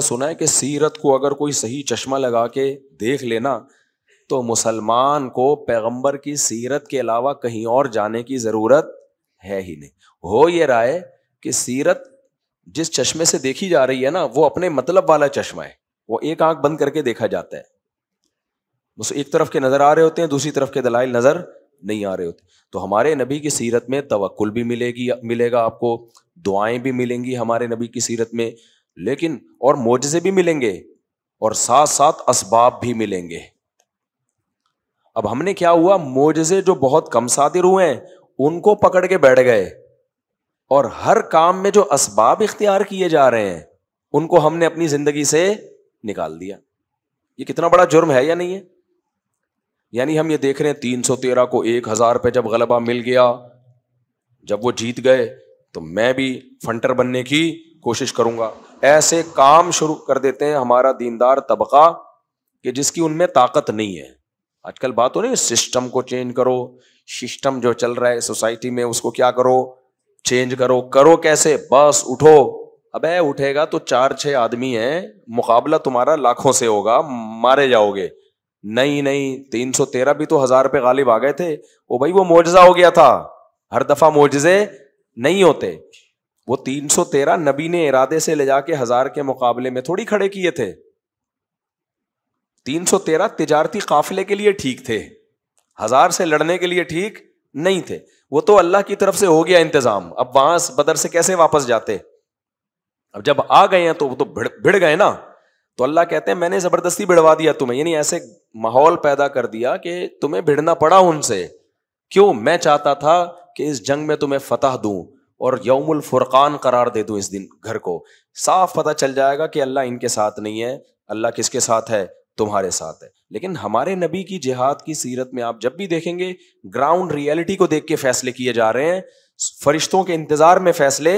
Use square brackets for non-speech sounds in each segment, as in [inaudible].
सुना है कि सीरत को अगर कोई सही चश्मा लगा के देख लेना तो मुसलमान को पैगंबर की सीरत के अलावा कहीं और जाने की ज़रूरत है ही नहीं हो ये राय कि सीरत जिस चश्मे से देखी जा रही है ना वो अपने मतलब वाला चश्मा है वो एक आंख बंद करके देखा जाता है बस एक तरफ के नज़र आ रहे होते हैं दूसरी तरफ के दलाइल नज़र नहीं आ रहे होते तो हमारे नबी की सीरत में तवक्ल भी मिलेगी मिलेगा आपको दुआएं भी मिलेंगी हमारे नबी की सीरत में लेकिन और मोजे भी मिलेंगे और साथ साथ असबाब भी मिलेंगे अब हमने क्या हुआ मोजे जो बहुत कम सादिर हुए हैं उनको पकड़ के बैठ गए और हर काम में जो असबाब इख्तियार किए जा रहे हैं उनको हमने अपनी जिंदगी से निकाल दिया ये कितना बड़ा जुर्म है या नहीं है यानी हम ये देख रहे हैं तीन सौ तेरह को एक हजार पे जब गलबा मिल गया जब वो जीत गए तो मैं भी फंटर बनने की कोशिश करूंगा ऐसे काम शुरू कर देते हैं हमारा दीनदार तबका कि जिसकी उनमें ताकत नहीं है आजकल बात हो रही है सिस्टम को चेंज करो सिस्टम जो चल रहा है सोसाइटी में उसको क्या करो चेंज करो करो कैसे बस उठो अब उठेगा तो चार छह आदमी हैं मुकाबला तुम्हारा लाखों से होगा मारे जाओगे नहीं नहीं तीन सौ तेरह भी तो हजार पे गालिब आ गए थे ओ भाई वो मोजा हो गया था हर दफा मोजे नहीं होते वो तीन सौ तेरह नबी ने इरादे से ले जाके हजार के मुकाबले में थोड़ी खड़े किए थे तीन सौ तेरह तिजारती काफिले के लिए ठीक थे हजार से लड़ने के लिए ठीक नहीं थे वो तो अल्लाह की तरफ से हो गया इंतजाम अब वहां बदर से कैसे वापस जाते अब जब आ गए हैं तो वो तो भिड़ भिड़ गए ना तो अल्लाह कहते हैं मैंने जबरदस्ती भिड़वा दिया तुम्हें यानी ऐसे माहौल पैदा कर दिया कि तुम्हें भिड़ना पड़ा उनसे क्यों मैं चाहता था कि इस जंग में तुम्हें फतह दूं और यौम फुरकान करार दे दूँ इस दिन घर को साफ पता चल जाएगा कि अल्लाह इनके साथ नहीं है अल्लाह किसके साथ है तुम्हारे साथ है लेकिन हमारे नबी की जिहाद की सीरत में आप जब भी देखेंगे ग्राउंड रियलिटी को देख के फैसले किए जा रहे हैं फरिश्तों के इंतजार में फैसले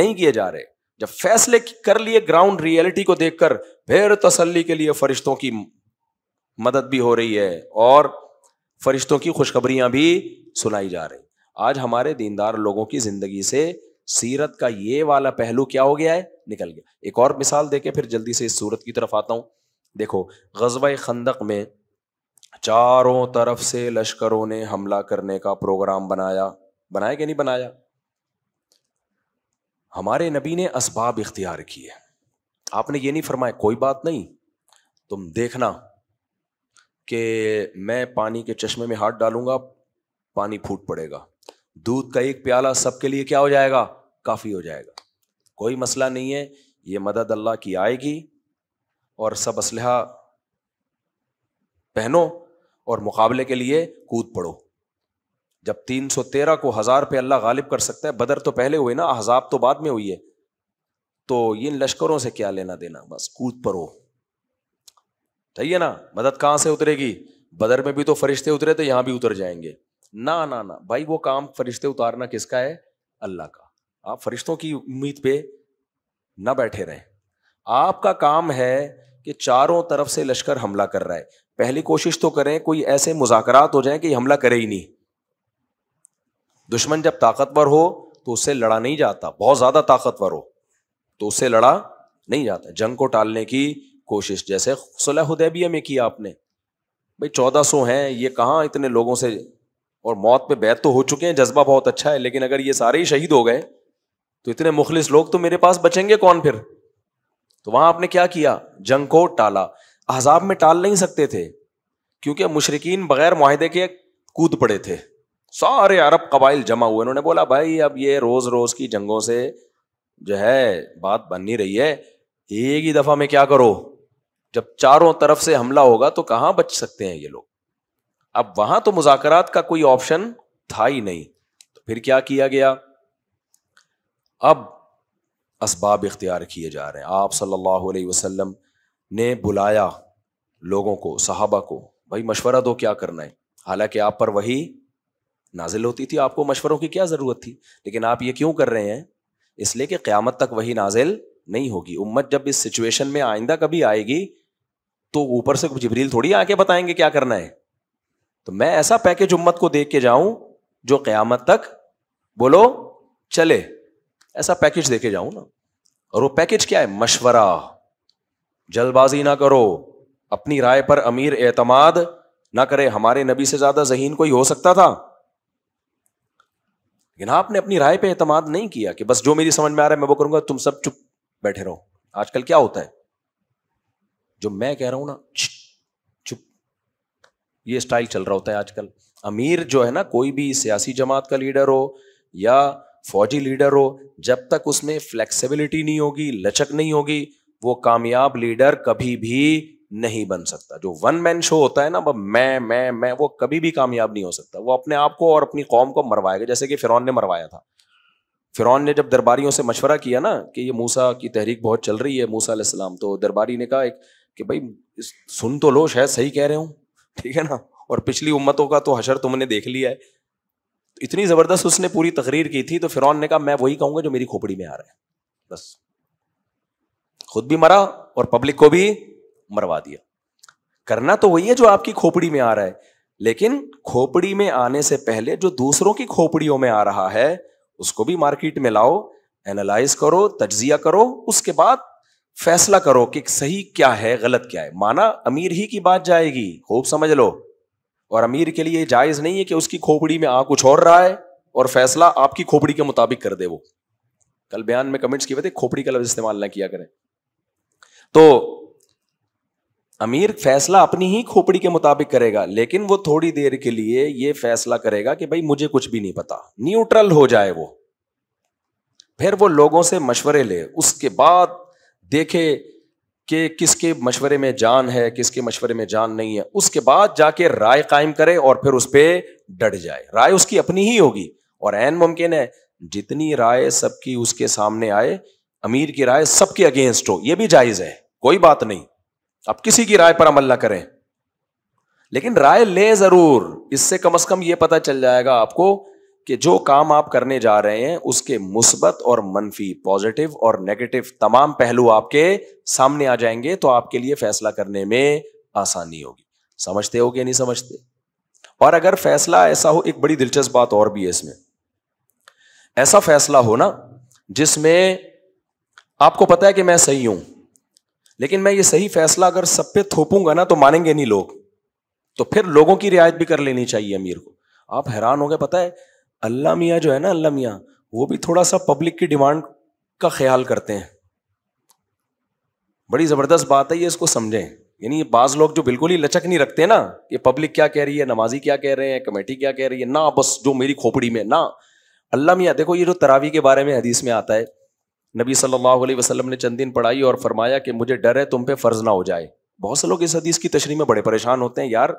नहीं किए जा रहे जब फैसले कर लिए ग्राउंड रियलिटी को देखकर फिर तसली के लिए फरिश्तों की मदद भी हो रही है और फरिश्तों की खुशखबरियां भी सुनाई जा रही आज हमारे दीनदार लोगों की जिंदगी से सीरत का ये वाला पहलू क्या हो गया है निकल गया एक और मिसाल देके फिर जल्दी से इस सूरत की तरफ आता हूं देखो गजब खंदक में चारों तरफ से लश्करों ने हमला करने का प्रोग्राम बनाया बनाया कि नहीं बनाया हमारे नबी ने इसबाब इख्तियार किए आपने ये नहीं फरमाया कोई बात नहीं तुम देखना कि मैं पानी के चश्मे में हाथ डालूंगा पानी फूट पड़ेगा दूध का एक प्याला सबके लिए क्या हो जाएगा काफ़ी हो जाएगा कोई मसला नहीं है ये मदद अल्लाह की आएगी और सब असल पहनो और मुकाबले के लिए कूद पड़ो जब 313 को हज़ार पे अल्लाह गालिब कर सकता है बदर तो पहले हुए ना हजाब तो बाद में हुई है तो इन लश्करों से क्या लेना देना बस कूद पड़ो ठीक है ना मदद कहाँ से उतरेगी बदर में भी तो फरिश्ते उतरे थे यहां भी उतर जाएंगे ना ना ना भाई वो काम फरिश्ते उतारना किसका है अल्लाह का आप फरिश्तों की उम्मीद पे ना बैठे रहे आपका काम है कि चारों तरफ से लश्कर हमला कर रहा है पहली कोशिश तो करें कोई ऐसे मुजाकर हो जाए कि हमला करे ही नहीं दुश्मन जब ताकतवर हो तो उससे लड़ा नहीं जाता बहुत ज़्यादा ताकतवर हो तो उससे लड़ा नहीं जाता जंग को टालने की कोशिश जैसे सुलहुदेबिया में किया आपने भाई चौदह सौ है ये कहाँ इतने लोगों से और मौत पे बैत तो हो चुके हैं जज्बा बहुत अच्छा है लेकिन अगर ये सारे ही शहीद हो गए तो इतने मुखलिस लोग तो मेरे पास बचेंगे कौन फिर तो वहां आपने क्या किया जंग को टाला अहजाब में टाल नहीं सकते थे क्योंकि मुशरकिन बगैर माहदे के कूद पड़े थे सारे अरब कबाइल जमा हुए उन्होंने बोला भाई अब ये रोज रोज की जंगों से जो है बात बन नहीं रही है एक ही दफा में क्या करो जब चारों तरफ से हमला होगा तो कहाँ बच सकते हैं ये लोग अब वहां तो मुजाकरात का कोई ऑप्शन था ही नहीं तो फिर क्या किया गया अब इसबाब इख्तियार किए जा रहे हैं आप सल्लल्लाहु अलैहि वसल्लम ने बुलाया लोगों को सहाबा को भाई मशवरा दो क्या करना है हालांकि आप पर वही नाजिल होती थी आपको मशवरों की क्या ज़रूरत थी लेकिन आप ये क्यों कर रहे हैं इसलिए कि क़्यामत तक वही नाजिल नहीं होगी उम्मत जब इस सिचुएशन में आइंदा कभी आएगी तो ऊपर से जबरील थोड़ी आके बताएंगे क्या करना है तो मैं ऐसा पैकेज उम्मत को देख के जाऊं जो क़यामत तक बोलो चले ऐसा पैकेज दे जाऊं ना और वो पैकेज क्या है मशवरा जल्दबाजी ना करो अपनी राय पर अमीर एतमाद ना करे हमारे नबी से ज्यादा जहीन कोई हो सकता था लेकिन आपने अपनी राय पर एतमाद नहीं किया कि बस जो मेरी समझ में आ रहा है मैं वो करूंगा तुम सब चुप बैठे रहो आजकल क्या होता है जो मैं कह रहा हूं ना ये स्टाइल चल रहा होता है आजकल अमीर जो है ना कोई भी सियासी जमात का लीडर हो या फौजी लीडर हो जब तक उसमें फ्लेक्सिबिलिटी नहीं होगी लचक नहीं होगी वो कामयाब लीडर कभी भी नहीं बन सकता जो वन मैन शो होता है ना वह मैं मैं मैं वो कभी भी कामयाब नहीं हो सकता वो अपने आप को और अपनी कौम को मरवाएगा जैसे कि फिरौन ने मरवाया था फिरौन ने जब दरबारियों से मशवरा किया ना कि ये मूसा की तहरीक बहुत चल रही है मूसा तो दरबारी ने कहा एक कि भाई सुन तो लो शायद सही कह रहे हूँ ठीक है ना और पिछली उम्मतों का तो हशर तुमने देख लिया है तो इतनी ज़बरदस्त उसने पूरी तकरीर की थी तो फिर ने कहा मैं वही कहूंगा जो मेरी खोपड़ी में आ रहा है बस खुद भी मरा और पब्लिक को भी मरवा दिया करना तो वही है जो आपकी खोपड़ी में आ रहा है लेकिन खोपड़ी में आने से पहले जो दूसरों की खोपड़ियों में आ रहा है उसको भी मार्केट में लाओ एनालाइज करो तजिया करो उसके बाद फैसला करो कि सही क्या है गलत क्या है माना अमीर ही की बात जाएगी खूब समझ लो और अमीर के लिए जायज़ नहीं है कि उसकी खोपड़ी में आ कुछ और रहा है और फैसला आपकी खोपड़ी के मुताबिक कर दे वो कल बयान में कमेंट्स की वजह खोपड़ी का लफ्ज इस्तेमाल ना किया करें तो अमीर फैसला अपनी ही खोपड़ी के मुताबिक करेगा लेकिन वो थोड़ी देर के लिए ये फैसला करेगा कि भाई मुझे कुछ भी नहीं पता न्यूट्रल हो जाए वो फिर वो लोगों से मशवरे ले उसके बाद देखे कि किसके मशवरे में जान है किसके मशवरे में जान नहीं है उसके बाद जाके राय कायम करे और फिर उस पर डट जाए राय उसकी अपनी ही होगी और एन मुमकिन है जितनी राय सबकी उसके सामने आए अमीर की राय सबके अगेंस्ट हो यह भी जायज है कोई बात नहीं अब किसी की राय पर अमल ना करें लेकिन राय ले जरूर इससे कम अज कम यह पता चल जाएगा आपको कि जो काम आप करने जा रहे हैं उसके मुस्बत और मनफी पॉजिटिव और नेगेटिव तमाम पहलू आपके सामने आ जाएंगे तो आपके लिए फैसला करने में आसानी होगी समझते हो कि नहीं समझते और अगर फैसला ऐसा हो एक बड़ी दिलचस्प बात और भी है इसमें ऐसा फैसला हो ना जिसमें आपको पता है कि मैं सही हूं लेकिन मैं ये सही फैसला अगर सब पे थोपूंगा ना तो मानेंगे नहीं लोग तो फिर लोगों की रियायत भी कर लेनी चाहिए अमीर को आप हैरान हो गए पता है अल्लाह मियाँ जो है ना अल्लाह मियाँ वो भी थोड़ा सा पब्लिक की डिमांड का ख्याल करते हैं बड़ी ज़बरदस्त बात है ये इसको समझें यानी बाज़ लोग जो बिल्कुल ही लचक नहीं रखते ना ये पब्लिक क्या कह रही है नमाजी क्या कह रहे हैं कमेटी क्या कह रही है ना बस जो मेरी खोपड़ी में ना अल्लाह मियाँ देखो ये जो तरावी के बारे में हदीस में आता है नबी सल्लल्लाहु अलैहि वसल्लम ने चंद दिन पढ़ाई और फरमाया कि मुझे डर है तुम पे फर्ज ना हो जाए बहुत से लोग इस हदीस की तशरी में बड़े परेशान होते हैं यार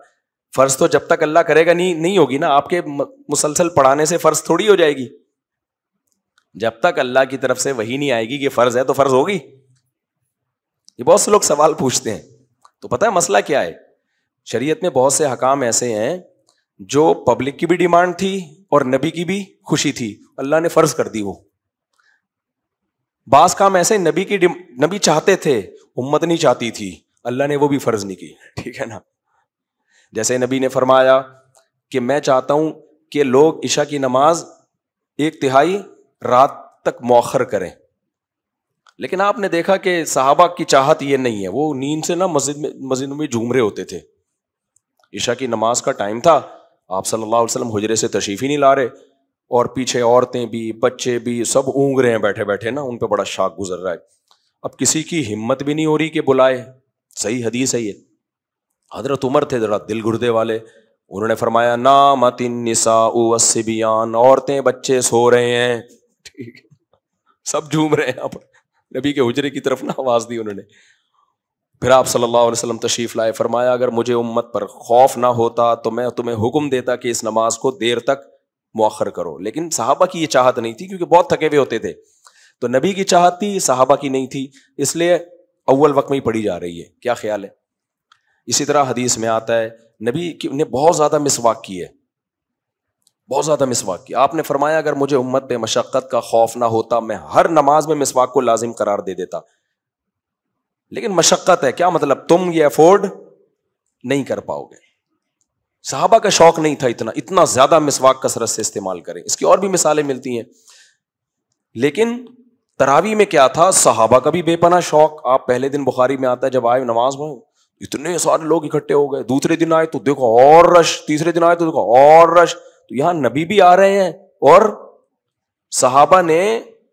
फर्ज तो जब तक अल्लाह करेगा नहीं नहीं होगी ना आपके मुसलसल पढ़ाने से फर्ज थोड़ी हो जाएगी जब तक अल्लाह की तरफ से वही नहीं आएगी कि फर्ज है तो फर्ज होगी ये बहुत से लोग सवाल पूछते हैं तो पता है मसला क्या है शरीयत में बहुत से हकाम ऐसे हैं जो पब्लिक की भी डिमांड थी और नबी की भी खुशी थी अल्लाह ने फर्ज कर दी वो बास काम ऐसे नबी की नबी चाहते थे उम्मत नहीं चाहती थी अल्लाह ने वो भी फर्ज नहीं की ठीक है ना जैसे नबी ने फरमाया कि मैं चाहता हूं कि लोग ईशा की नमाज एक तिहाई रात तक मौखर करें लेकिन आपने देखा कि साहबा की चाहत ये नहीं है वो नींद से ना मस्जिद में मस्जिद में झूम रहे होते थे ईशा की नमाज का टाइम था आप सल्लल्लाहु अलैहि वसल्लम हुजरे से तशीफ ही नहीं ला रहे और पीछे औरतें भी बच्चे भी सब ऊँग रहे हैं बैठे बैठे ना उन पर बड़ा शाक गुजर रहा है अब किसी की हिम्मत भी नहीं हो रही कि बुलाए सही हदीस है ये हजरत उमर थे जरा दिल गुर्दे वाले उन्होंने फरमाया नाम तिन निसा उबियान औरतें बच्चे सो रहे हैं ठीक सब झूम रहे हैं आप नबी के हुजरे की तरफ ना आवाज दी उन्होंने फिर आप सल्लल्लाहु अलैहि वसल्लम तशरीफ लाए फरमाया अगर मुझे उम्मत पर खौफ ना होता तो मैं तुम्हें हुक्म देता कि इस नमाज को देर तक मौखर करो लेकिन साहबा की ये चाहत नहीं थी क्योंकि बहुत थके हुए होते थे तो नबी की चाहत थी साहबा की नहीं थी इसलिए अव्वल वक्त में ही पढ़ी जा रही है क्या ख्याल है इसी तरह हदीस में आता है नबी की उन्हें बहुत ज़्यादा मिसवाक की है बहुत ज़्यादा मिसवाक की आपने फरमाया अगर मुझे उम्मत पे मशक्क़त का खौफ ना होता मैं हर नमाज में मिसवाक को लाजिम करार दे देता लेकिन मशक्क़त है क्या मतलब तुम ये अफोर्ड नहीं कर पाओगे साहबा का शौक नहीं था इतना इतना ज़्यादा मिसवाक कसरत से इस्तेमाल करें इसकी और भी मिसालें मिलती हैं लेकिन तरावी में क्या था साहबा का भी बेपना शौक आप पहले दिन बुखारी में आता है जब आए नमाज पढ़ो इतने सारे लोग इकट्ठे हो गए दूसरे दिन आए तो देखो और रश तीसरे दिन आए तो देखो और रश तो यहां नबी भी आ रहे हैं और सहाबा ने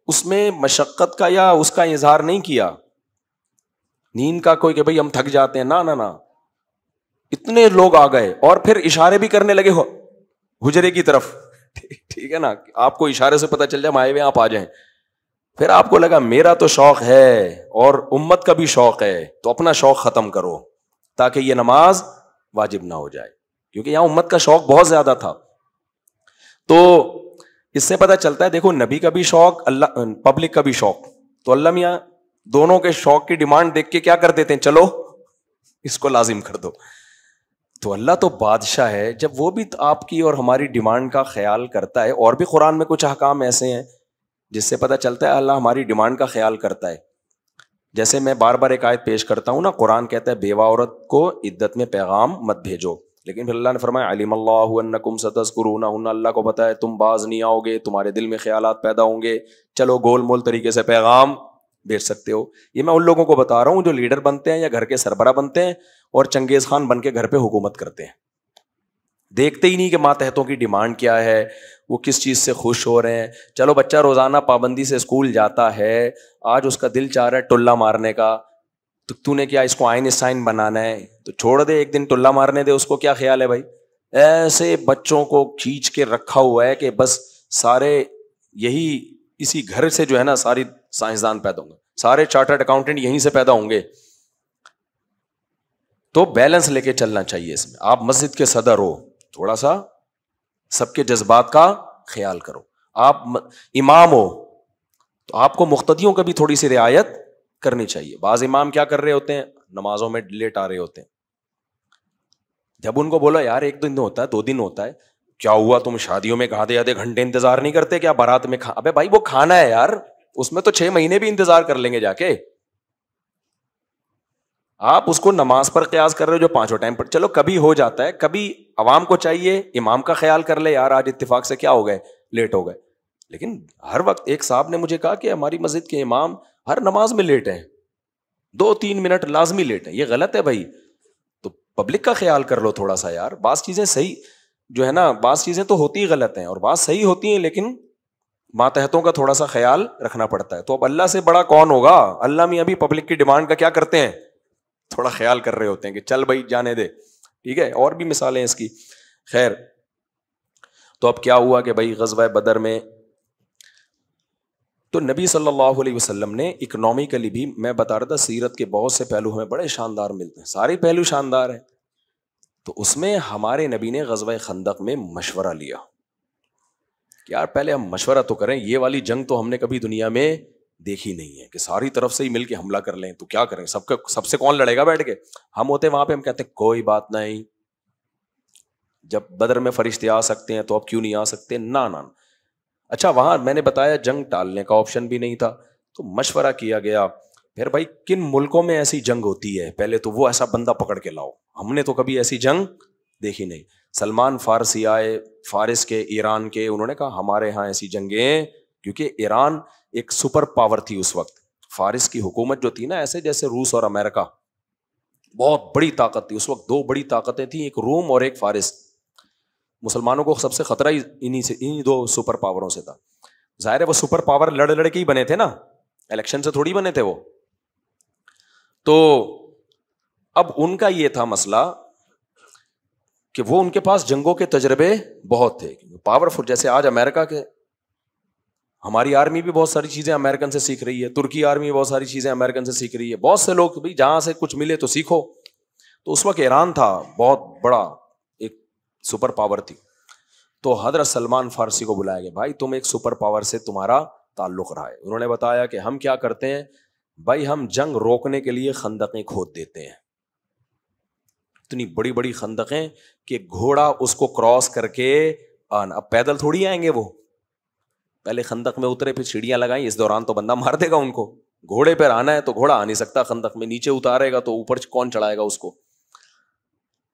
उसमें मशक्क़त का या उसका इजहार नहीं किया नींद का कोई कि भाई हम थक जाते हैं ना ना ना इतने लोग आ गए और फिर इशारे भी करने लगे हो हुजरे की तरफ [laughs] ठीक है ना आपको इशारे से पता चल जाए हम आए हुए आप आ जाए फिर आपको लगा मेरा तो शौक है और उम्मत का भी शौक है तो अपना शौक खत्म करो ताकि ये नमाज वाजिब ना हो जाए क्योंकि यहां उम्मत का शौक बहुत ज्यादा था तो इससे पता चलता है देखो नबी का भी शौक अल्लाह पब्लिक का भी शौक तो अल्लाह मियाँ दोनों के शौक की डिमांड देख के क्या कर देते हैं चलो इसको लाजिम कर दो तो अल्लाह तो बादशाह है जब वो भी तो आपकी और हमारी डिमांड का ख्याल करता है और भी कुरान में कुछ अहकाम ऐसे हैं जिससे पता चलता है अल्लाह हमारी डिमांड का ख्याल करता है जैसे मैं बार बार एक आयत पेश करता हूँ ना कुरान कहता है बेवा औरत को इद्दत में पैगाम मत भेजो लेकिन फिर अल्लाह ने फरमाया अलीमकुम सतस्कुरूना अल्लाह को पता है तुम बाज नहीं आओगे तुम्हारे दिल में ख्याल पैदा होंगे चलो गोल मोल तरीके से पैगाम भेज सकते हो ये मैं उन लोगों को बता रहा हूँ जो लीडर बनते हैं या घर के सरबरा बनते हैं और चंगेज़ खान बन के घर पर हुकूमत करते हैं देखते ही नहीं कि मातहतों की डिमांड क्या है वो किस चीज़ से खुश हो रहे हैं चलो बच्चा रोज़ाना पाबंदी से स्कूल जाता है आज उसका दिल चाह रहा है टुल्ला मारने का तो तूने क्या इसको आइन आइनस्टाइन बनाना है तो छोड़ दे एक दिन टुल्ला मारने दे उसको क्या ख्याल है भाई ऐसे बच्चों को खींच के रखा हुआ है कि बस सारे यही इसी घर से जो है ना सारी साइंसदान पैदा होंगे सारे चार्टर्ड अकाउंटेंट यहीं से पैदा होंगे तो बैलेंस लेके चलना चाहिए इसमें आप मस्जिद के सदर हो थोड़ा सा सबके जज्बात का ख्याल करो आप इमाम हो तो आपको मुख्तियों का भी थोड़ी सी रियायत करनी चाहिए बाज इमाम क्या कर रहे होते हैं नमाजों में लेट आ रहे होते हैं जब उनको बोला यार एक दिन होता है दो दिन होता है क्या हुआ तुम शादियों में आधे आधे घंटे इंतजार नहीं करते क्या बारात में खा अबे भाई वो खाना है यार उसमें तो छह महीने भी इंतजार कर लेंगे जाके आप उसको नमाज पर क्यास कर रहे हो जो पांचों टाइम पर चलो कभी हो जाता है कभी अवाम को चाहिए इमाम का ख्याल कर ले यार आज इतफाक से क्या हो गए लेट हो गए लेकिन हर वक्त एक साहब ने मुझे कहा कि हमारी मस्जिद के इमाम हर नमाज में लेट हैं दो तीन मिनट लाजमी लेट हैं ये गलत है भाई तो पब्लिक का ख्याल कर लो थोड़ा सा यार बास चीज़ें सही जो है ना बास चीज़ें तो होती ही गलत हैं और बात सही होती हैं लेकिन मातहतों का थोड़ा सा ख्याल रखना पड़ता है तो अब अल्लाह से बड़ा कौन होगा अल्लाह में अभी पब्लिक की डिमांड का क्या करते हैं थोड़ा ख्याल कर रहे होते हैं कि चल भाई जाने दे ठीक है और भी मिसाल है इसकी खैर तो अब क्या हुआ कि भाई गजवा बदर में तो नबी सल्लल्लाहु अलैहि वसल्लम ने इकनॉमिकली भी मैं बता रहा था सीरत के बहुत से पहलू हमें बड़े शानदार मिलते हैं सारे पहलू शानदार हैं तो उसमें हमारे नबी ने गजब खंदक में मशवरा लिया यार पहले हम मशवरा तो करें ये वाली जंग तो हमने कभी दुनिया में देखी नहीं है कि सारी तरफ से ही मिलके हमला कर लें तो क्या करें सबका सबसे कौन लड़ेगा बैठ के हम होते वहां पे हम कहते हैं कोई बात नहीं जब बदर में फरिश्ते आ सकते हैं तो अब क्यों नहीं आ सकते ना ना अच्छा वहां मैंने बताया जंग टालने का ऑप्शन भी नहीं था तो मशवरा किया गया फिर भाई किन मुल्कों में ऐसी जंग होती है पहले तो वो ऐसा बंदा पकड़ के लाओ हमने तो कभी ऐसी जंग देखी नहीं सलमान फारसी आए फारिस के ईरान के उन्होंने कहा हमारे यहाँ ऐसी जंगें क्योंकि ईरान एक सुपर पावर थी उस वक्त फारिस की हुकूमत जो थी ना ऐसे जैसे रूस और अमेरिका बहुत बड़ी ताकत थी उस वक्त दो बड़ी ताकतें थी एक रोम और एक फारिस मुसलमानों को सबसे खतरा इन्हीं से इन्हीं दो सुपर पावरों से था जाहिर है वो सुपर पावर लड़ लड़के ही बने थे ना इलेक्शन से थोड़ी बने थे वो तो अब उनका ये था मसला कि वो उनके पास जंगों के तजर्बे बहुत थे पावरफुल जैसे आज अमेरिका के हमारी आर्मी भी बहुत सारी चीज़ें अमेरिकन से सीख रही है तुर्की आर्मी बहुत सारी चीज़ें अमेरिकन से सीख रही है बहुत से लोग भाई जहां से कुछ मिले तो सीखो तो उस वक्त ईरान था बहुत बड़ा एक सुपर पावर थी तो हजरत सलमान फारसी को बुलाया गया भाई तुम एक सुपर पावर से तुम्हारा ताल्लुक रहा है उन्होंने बताया कि हम क्या करते हैं भाई हम जंग रोकने के लिए खंदकें खोद देते हैं इतनी बड़ी बड़ी खंदकें कि घोड़ा उसको क्रॉस करके आना अब पैदल थोड़ी आएंगे वो पहले खंदक में उतरे फिर सीढ़ियाँ लगाई इस दौरान तो बंदा मार देगा उनको घोड़े पर आना है तो घोड़ा आ नहीं सकता खंदक में नीचे उतारेगा तो ऊपर कौन चढ़ाएगा उसको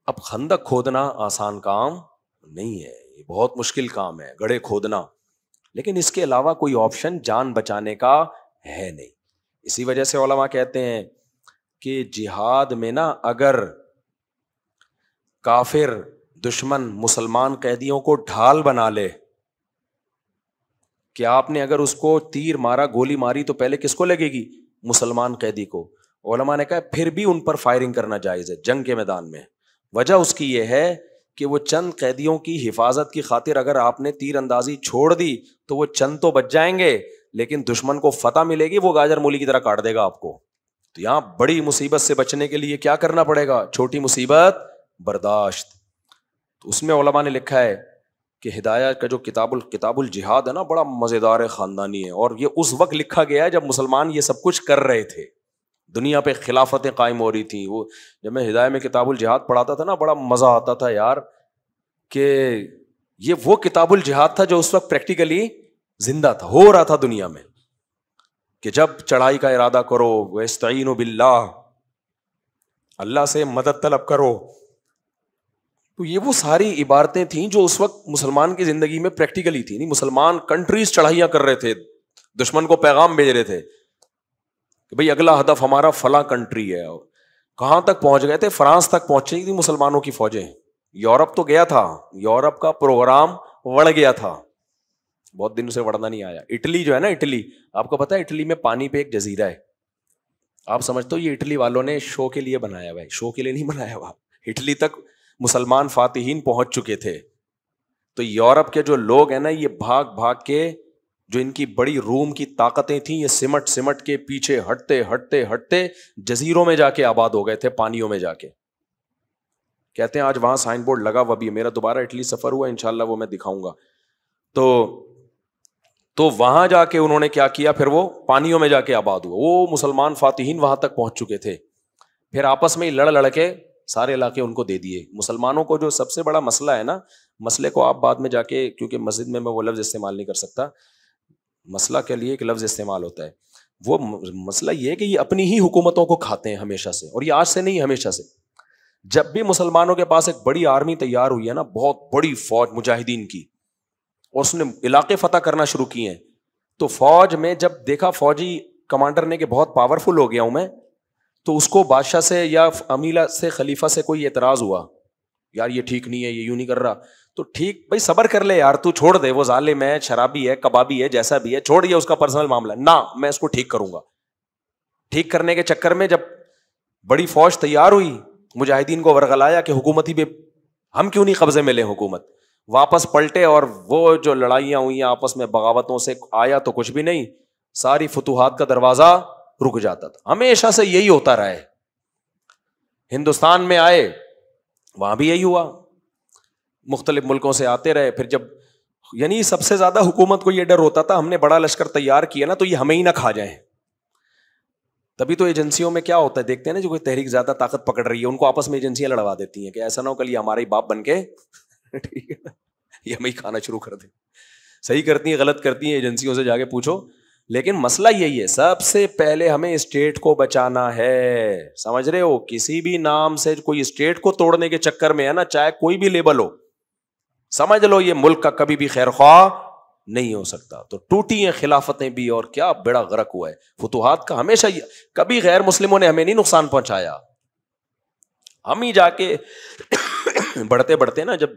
अब खंदक खोदना आसान काम नहीं है ये बहुत मुश्किल काम है गड़े खोदना लेकिन इसके अलावा कोई ऑप्शन जान बचाने का है नहीं इसी वजह से ओलमा कहते हैं कि जिहाद में ना अगर काफिर दुश्मन मुसलमान कैदियों को ढाल बना ले कि आपने अगर उसको तीर मारा गोली मारी तो पहले किसको लगेगी मुसलमान कैदी को ओलमा ने कहा फिर भी उन पर फायरिंग करना जायज़ है जंग के मैदान में वजह उसकी यह है कि वो चंद कैदियों की हिफाजत की खातिर अगर आपने तीर अंदाजी छोड़ दी तो वो चंद तो बच जाएंगे लेकिन दुश्मन को फतह मिलेगी वो गाजर मूली की तरह काट देगा आपको तो यहाँ बड़ी मुसीबत से बचने के लिए क्या करना पड़ेगा छोटी मुसीबत बर्दाश्त तो उसमें ओलमा ने लिखा है कि हिदायत का जो किताबुल किताबुल जिहाद है ना बड़ा मज़ेदार ख़ानदानी है और ये उस वक्त लिखा गया है जब मुसलमान ये सब कुछ कर रहे थे दुनिया पे खिलाफतें कायम हो रही थी वो जब मैं हिदायत में किताबुल जिहाद पढ़ाता था ना बड़ा मज़ा आता था यार कि ये वो किताबुल जिहाद था जो उस वक्त प्रैक्टिकली जिंदा था हो रहा था दुनिया में कि जब चढ़ाई का इरादा करो वस्तन बिल्ला अल्लाह से मदद तलब करो तो ये वो सारी इबारतें थी जो उस वक्त मुसलमान की जिंदगी में प्रैक्टिकली थी नहीं मुसलमान कंट्रीज चढ़ाइया कर रहे थे दुश्मन को पैगाम भेज रहे थे कि भाई अगला हदफ हमारा फला कंट्री है और कहां तक पहुंच गए थे फ्रांस तक पहुँची थी मुसलमानों की फौजें यूरोप तो गया था यूरोप का प्रोग्राम वड़ गया था बहुत दिन से वड़ना नहीं आया इटली जो है ना इटली आपको पता है इटली में पानी पे एक जजीरा है आप समझते हो ये इटली वालों ने शो के लिए बनाया हुआ है शो के लिए नहीं बनाया हुआ इटली तक मुसलमान फातिहीन पहुंच चुके थे तो यूरोप के जो लोग हैं ना ये भाग भाग के जो इनकी बड़ी रूम की ताकतें थी ये सिमट सिमट के पीछे हटते हटते हटते जजीरों में जाके आबाद हो गए थे पानियों में जाके कहते हैं आज वहां साइन बोर्ड लगा हुआ भी मेरा दोबारा इटली सफर हुआ इनशाला वो मैं दिखाऊंगा तो तो वहां जाके उन्होंने क्या किया फिर वो पानियों में जाके आबाद हुआ वो मुसलमान फातिहीन वहां तक पहुंच चुके थे फिर आपस में ही लड़ लड़के सारे इलाके उनको दे दिए मुसलमानों को जो सबसे बड़ा मसला है ना मसले को आप बाद में जाके क्योंकि मस्जिद में मैं वो लफ्ज़ इस्तेमाल नहीं कर सकता मसला के लिए एक लफ्ज़ इस्तेमाल होता है वो मसला ये है कि ये अपनी ही हुकूमतों को खाते हैं हमेशा से और ये आज से नहीं हमेशा से जब भी मुसलमानों के पास एक बड़ी आर्मी तैयार हुई है ना बहुत बड़ी फौज मुजाहिदीन की और उसने इलाके फतेह करना शुरू किए हैं तो फौज में जब देखा फौजी कमांडर ने कि बहुत पावरफुल हो गया हूं मैं तो उसको बादशाह से या अमीला से खलीफा से कोई एतराज़ हुआ यार ये ठीक नहीं है ये यूं नहीं कर रहा तो ठीक भाई सबर कर ले यार तू छोड़ दे वो जालिम है शराबी है कबाबी है जैसा भी है छोड़ दिया उसका पर्सनल मामला ना मैं इसको ठीक करूंगा ठीक करने के चक्कर में जब बड़ी फौज तैयार हुई मुजाहिदीन को वर्गलाया कि हुकूमती पे हम क्यों नहीं कब्जे में ले हुकूमत वापस पलटे और वो जो लड़ाइयाँ हुई आपस में बगावतों से आया तो कुछ भी नहीं सारी फतूहत का दरवाज़ा रुक जाता था हमेशा से यही होता रहा है हिंदुस्तान में आए वहां भी यही हुआ मुख्तलिफ मुल्कों से आते रहे फिर जब यानी सबसे ज्यादा हुकूमत को यह डर होता था हमने बड़ा लश्कर तैयार किया ना तो ये हमें ही ना खा जाए तभी तो एजेंसियों में क्या होता है देखते हैं ना जो कोई तहरीक ज्यादा ताकत पकड़ रही है उनको आपस में एजेंसियां लड़वा देती हैं कि ऐसा ना हो कल ये हमारे ही बाप बन के [laughs] ठीक है ये हमें खाना शुरू कर दे सही करती है गलत करती है एजेंसियों से जाके पूछो लेकिन मसला यही है सबसे पहले हमें स्टेट को बचाना है समझ रहे हो किसी भी नाम से कोई स्टेट को तोड़ने के चक्कर में है ना चाहे कोई भी लेबल हो समझ लो ये मुल्क का कभी भी खैर ख्वाह नहीं हो सकता तो टूटी हैं खिलाफतें भी और क्या बड़ा गरक हुआ है फतुहात का हमेशा ही कभी गैर मुस्लिमों ने हमें नहीं नुकसान पहुंचाया हम ही जाके [coughs] बढ़ते बढ़ते ना जब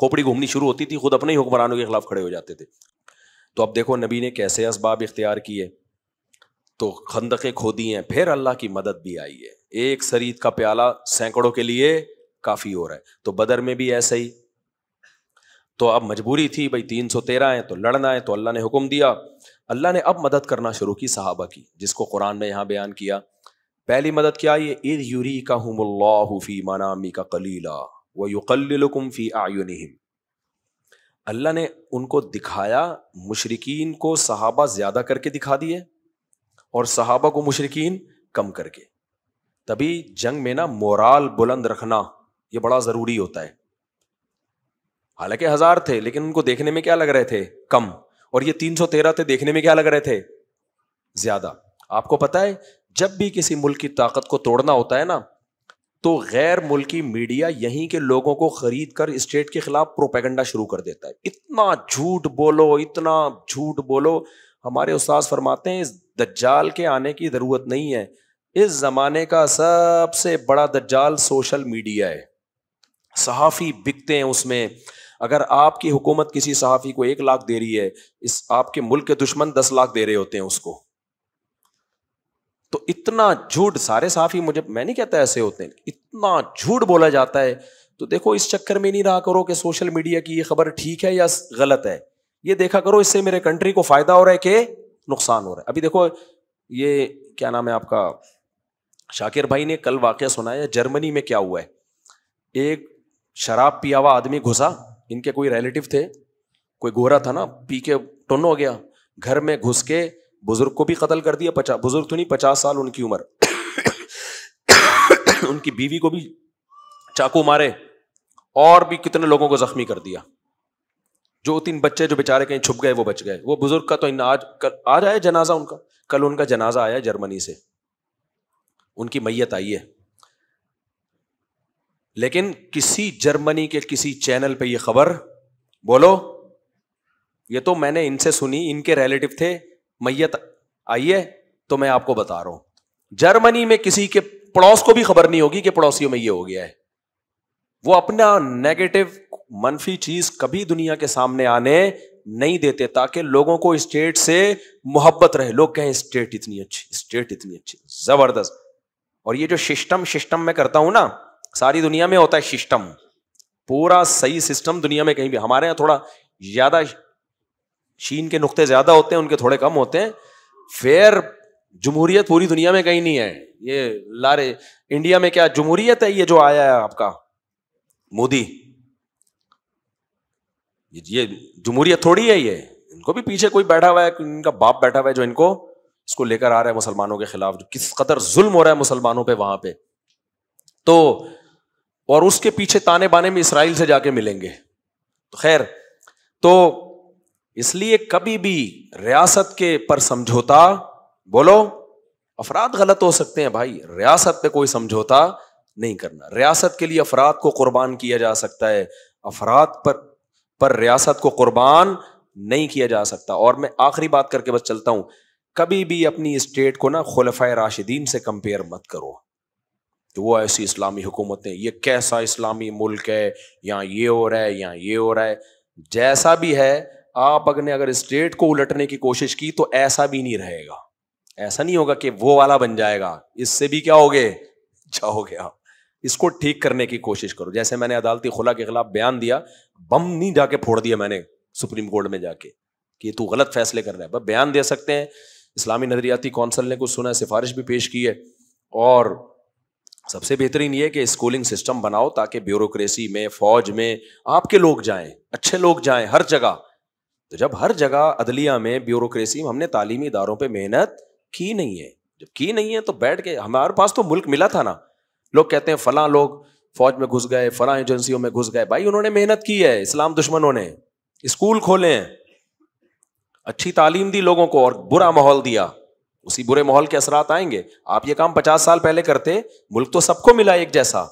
खोपड़ी घूमनी शुरू होती थी खुद अपने ही हुक्मरानों के खिलाफ खड़े हो जाते थे तो अब देखो नबी ने कैसे इसबाब इख्तियार किए तो खंदकें खोदी हैं फिर अल्लाह की मदद भी आई है एक शरीद का प्याला सैकड़ों के लिए काफ़ी हो रहा है तो बदर में भी ऐसा ही तो अब मजबूरी थी भाई तीन सौ तेरह है तो लड़ना है तो अल्लाह ने हुक्म दिया अल्लाह ने अब मदद करना शुरू की सहाबा की जिसको कुरान ने यहाँ बयान किया पहली मदद क्या ये ईद यूरी का हमल्लाफ़ी मनामी का कलीला व युकल्लकुम फ़ी आयुनिम अल्लाह ने उनको दिखाया मुशरकिन को सहाबा ज़्यादा करके दिखा दिए और सहाबा को मुशरकिन कम करके तभी जंग में ना मोराल बुलंद रखना ये बड़ा ज़रूरी होता है हालांकि हज़ार थे लेकिन उनको देखने में क्या लग रहे थे कम और ये तीन सौ तेरह थे देखने में क्या लग रहे थे ज़्यादा आपको पता है जब भी किसी मुल्क की ताकत को तोड़ना होता है ना तो गैर मुल्की मीडिया यहीं के लोगों को खरीद कर स्टेट के खिलाफ प्रोपेगंडा शुरू कर देता है इतना झूठ बोलो इतना झूठ बोलो हमारे उस्ताद फरमाते हैं इस दज्जाल के आने की ज़रूरत नहीं है इस ज़माने का सबसे बड़ा दज्जाल सोशल मीडिया है सहाफ़ी बिकते हैं उसमें अगर आपकी हुकूमत किसी सहाफ़ी को एक लाख दे रही है इस आपके मुल्क के दुश्मन दस लाख दे रहे होते हैं उसको तो इतना झूठ सारे साफ ही मुझे मैं नहीं कहता ऐसे होते हैं इतना झूठ बोला जाता है तो देखो इस चक्कर में नहीं रहा करो कि सोशल मीडिया की ये खबर ठीक है या गलत है ये देखा करो इससे मेरे कंट्री को फायदा हो रहा है कि नुकसान हो रहा है अभी देखो ये क्या नाम है आपका शाकिर भाई ने कल वाक्य सुनाया जर्मनी में क्या हुआ है एक शराब पिया हुआ आदमी घुसा इनके कोई रिलेटिव थे कोई गोरा था ना पी के टुन हो गया घर में घुस के बुजुर्ग को भी कत्ल कर दिया पचास बुजुर्ग तो नहीं पचास साल उनकी उम्र [coughs] उनकी बीवी को भी चाकू मारे और भी कितने लोगों को जख्मी कर दिया जो तीन बच्चे जो बेचारे कहीं छुप गए वो बच गए वो बुजुर्ग का तो इन आज कल आज आया जनाजा उनका कल उनका जनाजा आया जर्मनी से उनकी मैयत आई है लेकिन किसी जर्मनी के किसी चैनल पे ये खबर बोलो ये तो मैंने इनसे सुनी इनके रिलेटिव थे मैयत आई है तो मैं आपको बता रहा हूं जर्मनी में किसी के पड़ोस को भी खबर नहीं होगी कि पड़ोसियों में ये हो गया है वो अपना नेगेटिव मनफी चीज कभी दुनिया के सामने आने नहीं देते ताकि लोगों को स्टेट से मोहब्बत रहे लोग कहें स्टेट इतनी अच्छी स्टेट इतनी अच्छी जबरदस्त और ये जो सिस्टम सिस्टम में करता हूं ना सारी दुनिया में होता है सिस्टम पूरा सही सिस्टम दुनिया में कहीं भी हमारे यहां थोड़ा ज्यादा शीन के नुकते ज़्यादा होते हैं उनके थोड़े कम होते हैं फेयर जमहूरियत पूरी दुनिया में कहीं नहीं है ये लारे इंडिया में क्या जमहूरियत है ये जो आया है आपका मोदी ये जमहूरियत थोड़ी है ये इनको भी पीछे कोई बैठा हुआ है इनका बाप बैठा हुआ है जो इनको इसको लेकर आ रहा है मुसलमानों के खिलाफ जो किस कदर जुल्म हो रहा है मुसलमानों पे वहां पे तो और उसके पीछे ताने बाने में इसराइल से जाके मिलेंगे तो खैर तो इसलिए कभी भी रियासत के पर समझौता बोलो अफराद गलत हो सकते हैं भाई रियासत पे कोई समझौता नहीं करना रियासत के लिए अफराद को कुर्बान किया जा सकता है अफराद पर पर रियासत को कुर्बान नहीं किया जा सकता और मैं आखिरी बात करके बस चलता हूं कभी भी अपनी स्टेट को ना खुलफा राशिदीन से कंपेयर मत करो तो वो ऐसी इस्लामी हुकूमतें ये कैसा इस्लामी मुल्क है यहाँ ये हो रहा है यहाँ ये हो रहा है जैसा भी है आप अगर ने अगर स्टेट को उलटने की कोशिश की तो ऐसा भी नहीं रहेगा ऐसा नहीं होगा कि वो वाला बन जाएगा इससे भी क्या हो गए अच्छा हो गया इसको ठीक करने की कोशिश करो जैसे मैंने अदालती खुला के खिलाफ बयान दिया बम नहीं जाके फोड़ दिया मैंने सुप्रीम कोर्ट में जाके कि तू गलत फैसले कर रहा है बयान दे सकते हैं इस्लामी नजरियाती कौंसल ने कुछ सुना सिफारिश भी पेश की है और सबसे बेहतरीन ये कि स्कूलिंग सिस्टम बनाओ ताकि ब्यूरोक्रेसी में फौज में आपके लोग जाएं अच्छे लोग जाएं हर जगह तो जब हर जगह अदलिया में ब्यूरोसी में हमने तालीमी इदारों पर मेहनत की नहीं है जब की नहीं है तो बैठ के हमारे पास तो मुल्क मिला था ना लोग कहते हैं फलां लोग फौज में घुस गए फला एजेंसियों में घुस गए भाई उन्होंने मेहनत की है इस्लाम दुश्मनों ने स्कूल खोले हैं अच्छी तालीम दी लोगों को और बुरा माहौल दिया उसी बुरे माहौल के असरात आएंगे आप ये काम पचास साल पहले करते मुल्क तो सबको मिला एक जैसा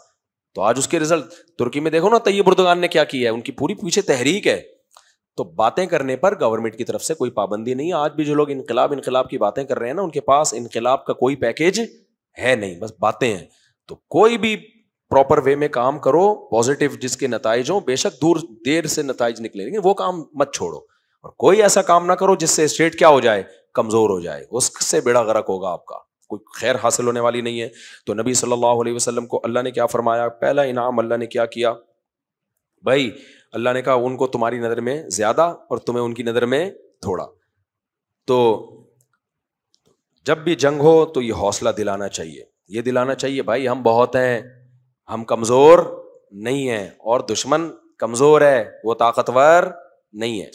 तो आज उसके रिजल्ट तुर्की में देखो ना तैयब उर्दगान ने क्या किया है उनकी पूरी पीछे तहरीक है तो बातें करने पर गवर्नमेंट की तरफ से कोई पाबंदी नहीं है आज भी जो लोग इनकलाब इनकलाब की बातें कर रहे हैं ना उनके पास इनकलाब का कोई पैकेज है नहीं बस बातें हैं तो कोई भी प्रॉपर वे में काम करो पॉजिटिव जिसके नतज हों बेशक दूर देर से नतज निकले लेकिन वो काम मत छोड़ो और कोई ऐसा काम ना करो जिससे स्टेट क्या हो जाए कमजोर हो जाए उससे बेड़ा गर्क होगा आपका कोई खैर हासिल होने वाली नहीं है तो नबी सल्लल्लाहु अलैहि वसल्लम को अल्लाह ने क्या फरमाया पहला इनाम अल्लाह ने क्या किया भाई अल्लाह ने कहा उनको तुम्हारी नज़र में ज़्यादा और तुम्हें उनकी नज़र में थोड़ा तो जब भी जंग हो तो ये हौसला दिलाना चाहिए ये दिलाना चाहिए भाई हम बहुत हैं हम कमज़ोर नहीं है और दुश्मन कमज़ोर है वो ताकतवर नहीं है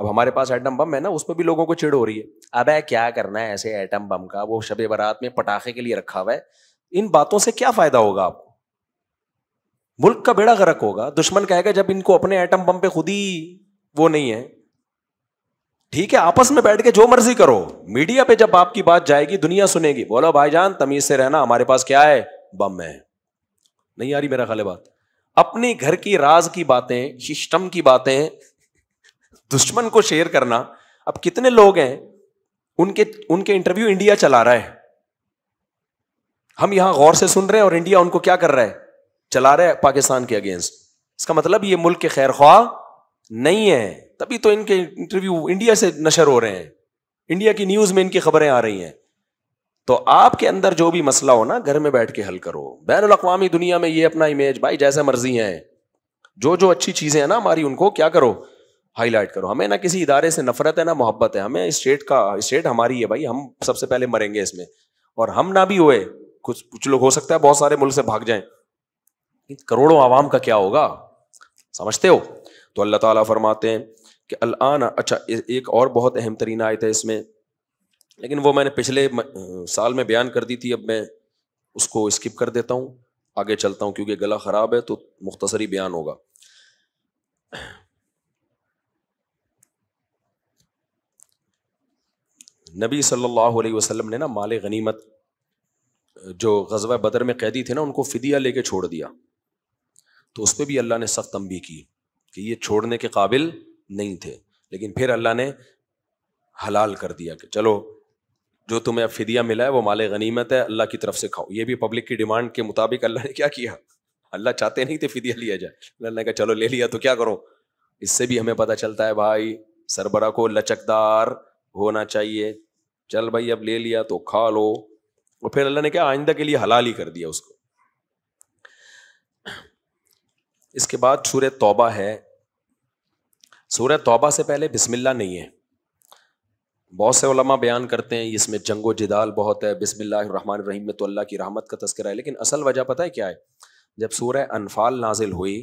अब हमारे पास एटम बम है ना उसमें भी लोगों को चिड़ हो रही है अब क्या करना है ऐसे एटम बम का वो शब बारात में पटाखे के लिए रखा हुआ है इन बातों से क्या फ़ायदा होगा आपको मुल्क का बेड़ा गरक होगा दुश्मन कहेगा जब इनको अपने एटम बम पे खुद ही वो नहीं है ठीक है आपस में बैठ के जो मर्जी करो मीडिया पे जब आपकी बात जाएगी दुनिया सुनेगी बोलो भाईजान तमीज से रहना हमारे पास क्या है बम है नहीं आ रही मेरा खाले बात अपने घर की राज की बातें सिस्टम की बातें दुश्मन को शेयर करना अब कितने लोग हैं उनके उनके इंटरव्यू इंडिया चला रहा है हम यहां गौर से सुन रहे हैं और इंडिया उनको क्या कर रहा है चला रहे पाकिस्तान के अगेंस्ट इसका मतलब ये मुल्क के खैर ख्वा नहीं है तभी तो इनके इंटरव्यू इंडिया से नशर हो रहे हैं इंडिया की न्यूज में इनकी खबरें आ रही हैं तो आपके अंदर जो भी मसला हो ना घर में बैठ के हल करो बैन अवी दुनिया में ये अपना इमेज भाई जैसे मर्जी है जो जो अच्छी चीजें हैं ना हमारी उनको क्या करो हाईलाइट करो हमें ना किसी इदारे से नफरत है ना मोहब्बत है हमें स्टेट का स्टेट हमारी है भाई हम सबसे पहले मरेंगे इसमें और हम ना भी हुए कुछ कुछ लोग हो सकता है बहुत सारे मुल्क से भाग जाएं करोड़ों आवाम का क्या होगा समझते हो तो अल्लाह ताला फरमाते हैं कि अलाना अच्छा एक और बहुत अहम तरीन आयत है इसमें लेकिन वो मैंने पिछले साल में बयान कर दी थी अब मैं उसको स्किप कर देता हूँ आगे चलता हूँ क्योंकि गला ख़राब है तो मुख्तसरी बयान होगा नबी सल्लल्लाहु अलैहि वसल्लम ने ना माले गनीमत जो गजवा बदर में कैदी थे ना उनको फिदिया लेके छोड़ दिया तो उस पर भी अल्लाह ने सख्त तंबी की कि ये छोड़ने के काबिल नहीं थे लेकिन फिर अल्लाह ने हलाल कर दिया कि चलो जो तुम्हें अब फिदिया मिला है वो माले गनीमत है अल्लाह की तरफ से खाओ ये भी पब्लिक की डिमांड के मुताबिक अल्लाह ने क्या किया अल्लाह चाहते नहीं थे फिदिया लिया जाए अल्लाह ने कहा चलो ले लिया तो क्या करो इससे भी हमें पता चलता है भाई सरबरा को लचकदार होना चाहिए चल भाई अब ले लिया तो खा लो और फिर अल्लाह ने क्या आइंदा के लिए हलाल ही कर दिया उसको इसके बाद सूर्य तौबा है सूर्य तौबा से पहले बिस्मिल्ला नहीं है बहुत से उलमा बयान करते हैं इसमें जंगो जिदाल बहुत है बिस्मिल्लाहमान रहीम में तो अल्लाह की रहमत का तस्करा है लेकिन असल वजह पता है क्या है जब सूर्य अनफाल नाजिल हुई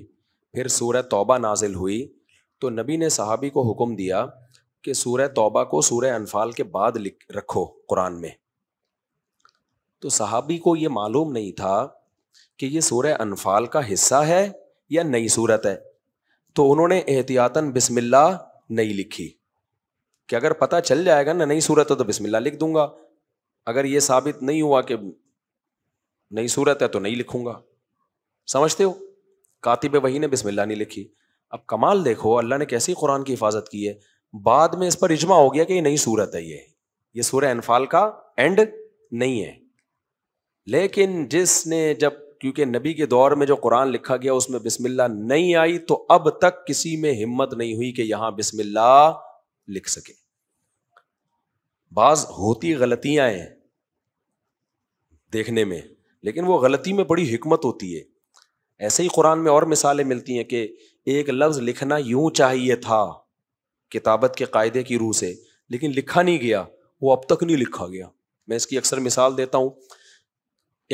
फिर सूर्य तौबा नाजिल हुई तो नबी ने सहाबी को हुक्म दिया कि सूर्य तौबा को सूर्य अनफाल के बाद लिख रखो कुरान में तो सहाबी को ये मालूम नहीं था कि ये सूर्य अनफाल का हिस्सा है या नई सूरत है तो उन्होंने एहतियातन बिस्मिल्ला नहीं लिखी कि अगर पता चल जाएगा ना नई सूरत है तो बिस्मिल्ला लिख दूंगा अगर ये साबित नहीं हुआ कि नई सूरत है तो नहीं लिखूंगा समझते हो कातिब वही ने बिस्मिल्ला नहीं लिखी अब कमाल देखो अल्लाह ने कैसी कुरान की हिफाजत की है बाद में इस पर इजमा हो गया कि ये नई सूरत है ये ये सूर्य अनफाल का एंड नहीं है लेकिन जिसने जब क्योंकि नबी के दौर में जो कुरान लिखा गया उसमें बिस्मिल्लाह नहीं आई तो अब तक किसी में हिम्मत नहीं हुई कि यहां बिस्मिल्ला लिख सके बाज होती गलतियां हैं देखने में लेकिन वो गलती में बड़ी हिकमत होती है ऐसे ही कुरान में और मिसालें मिलती हैं कि एक लफ्ज़ लिखना यूं चाहिए था किताबत के कायदे की रूह से लेकिन लिखा नहीं गया वो अब तक नहीं लिखा गया मैं इसकी अक्सर मिसाल देता हूँ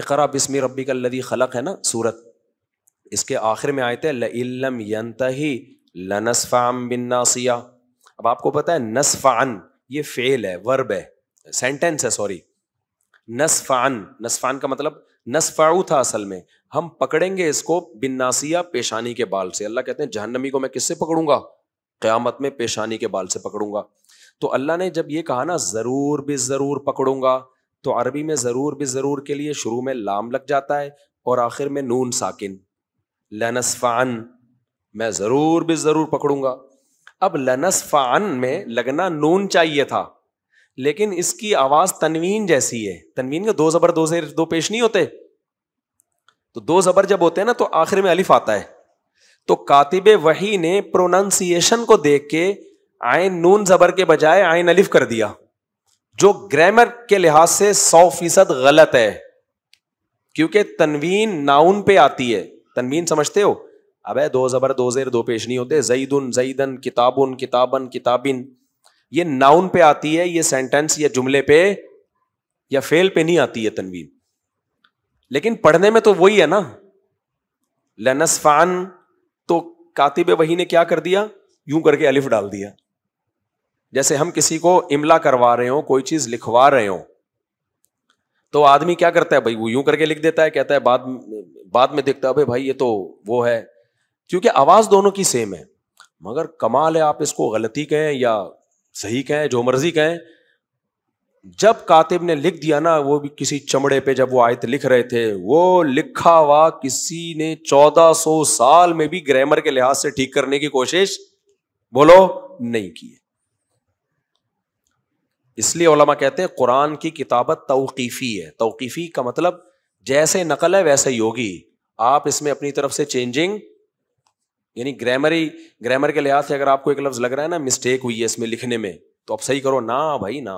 इकरा बिस्मी रबी का लदी खलक है ना सूरत इसके आखिर में आयत है लम यंतही लनसफ़ाम बिन नासिया अब आपको पता है नसफ़ान ये फेल है वर्ब है सेंटेंस है सॉरी नसफ़ान नसफ़ान का मतलब नसफ़ाऊ था असल में हम पकड़ेंगे इसको बिन नासिया पेशानी के बाल से अल्लाह कहते हैं जहन्नमी को मैं किससे पकड़ूंगा क़्यामत में पेशानी के बाल से पकड़ूंगा तो अल्लाह ने जब ये कहा ना ज़रूर भी ज़रूर पकड़ूंगा तो अरबी में ज़रूर भी ज़रूर के लिए शुरू में लाम लग जाता है और आखिर में नून साकिन लनसफ़ान मैं ज़रूर भी ज़रूर पकड़ूंगा अब लनसफ़ान में लगना नून चाहिए था लेकिन इसकी आवाज़ तनवीन जैसी है तनवीन का दो ज़बर दो से दो पेश नहीं होते तो दो ज़बर जब होते हैं ना तो आखिर में अलिफ आता है तो कातिब वही ने प्रोनाउंसिएशन को देख के आयन नून ज़बर के बजाय आयन अलिफ कर दिया जो ग्रामर के लिहाज से सौ फीसद गलत है क्योंकि तनवीन नाउन पे आती है तनवीन समझते हो अब दो जबर दो जेर दो पेश नहीं होते जईदन जईदन किताबन किताबन किताबिन ये नाउन पे आती है ये सेंटेंस या जुमले पे या फेल पे नहीं आती है तनवीन लेकिन पढ़ने में तो वही है ना लनसफान तो कातिब वही ने क्या कर दिया यूं करके अलिफ डाल दिया जैसे हम किसी को इमला करवा रहे हो कोई चीज लिखवा रहे हो तो आदमी क्या करता है भाई वो यूं करके लिख देता है कहता है बाद बाद में देखता है भाई भाई ये तो वो है क्योंकि आवाज दोनों की सेम है मगर कमाल है आप इसको गलती कहें या सही कहें जो मर्जी कहें जब कातिब ने लिख दिया ना वो भी किसी चमड़े पे जब वो आयत लिख रहे थे वो लिखा हुआ किसी ने 1400 साल में भी ग्रामर के लिहाज से ठीक करने की कोशिश बोलो नहीं की इसलिए ओलमा कहते हैं कुरान की किताबत तौकीफ़ी है तौकीफ़ी का मतलब जैसे नकल है वैसे योगी आप इसमें अपनी तरफ से चेंजिंग यानी ग्रामरी ग्रामर के लिहाज से अगर आपको एक लफ्ज़ लग रहा है ना मिस्टेक हुई है इसमें लिखने में तो आप सही करो ना भाई ना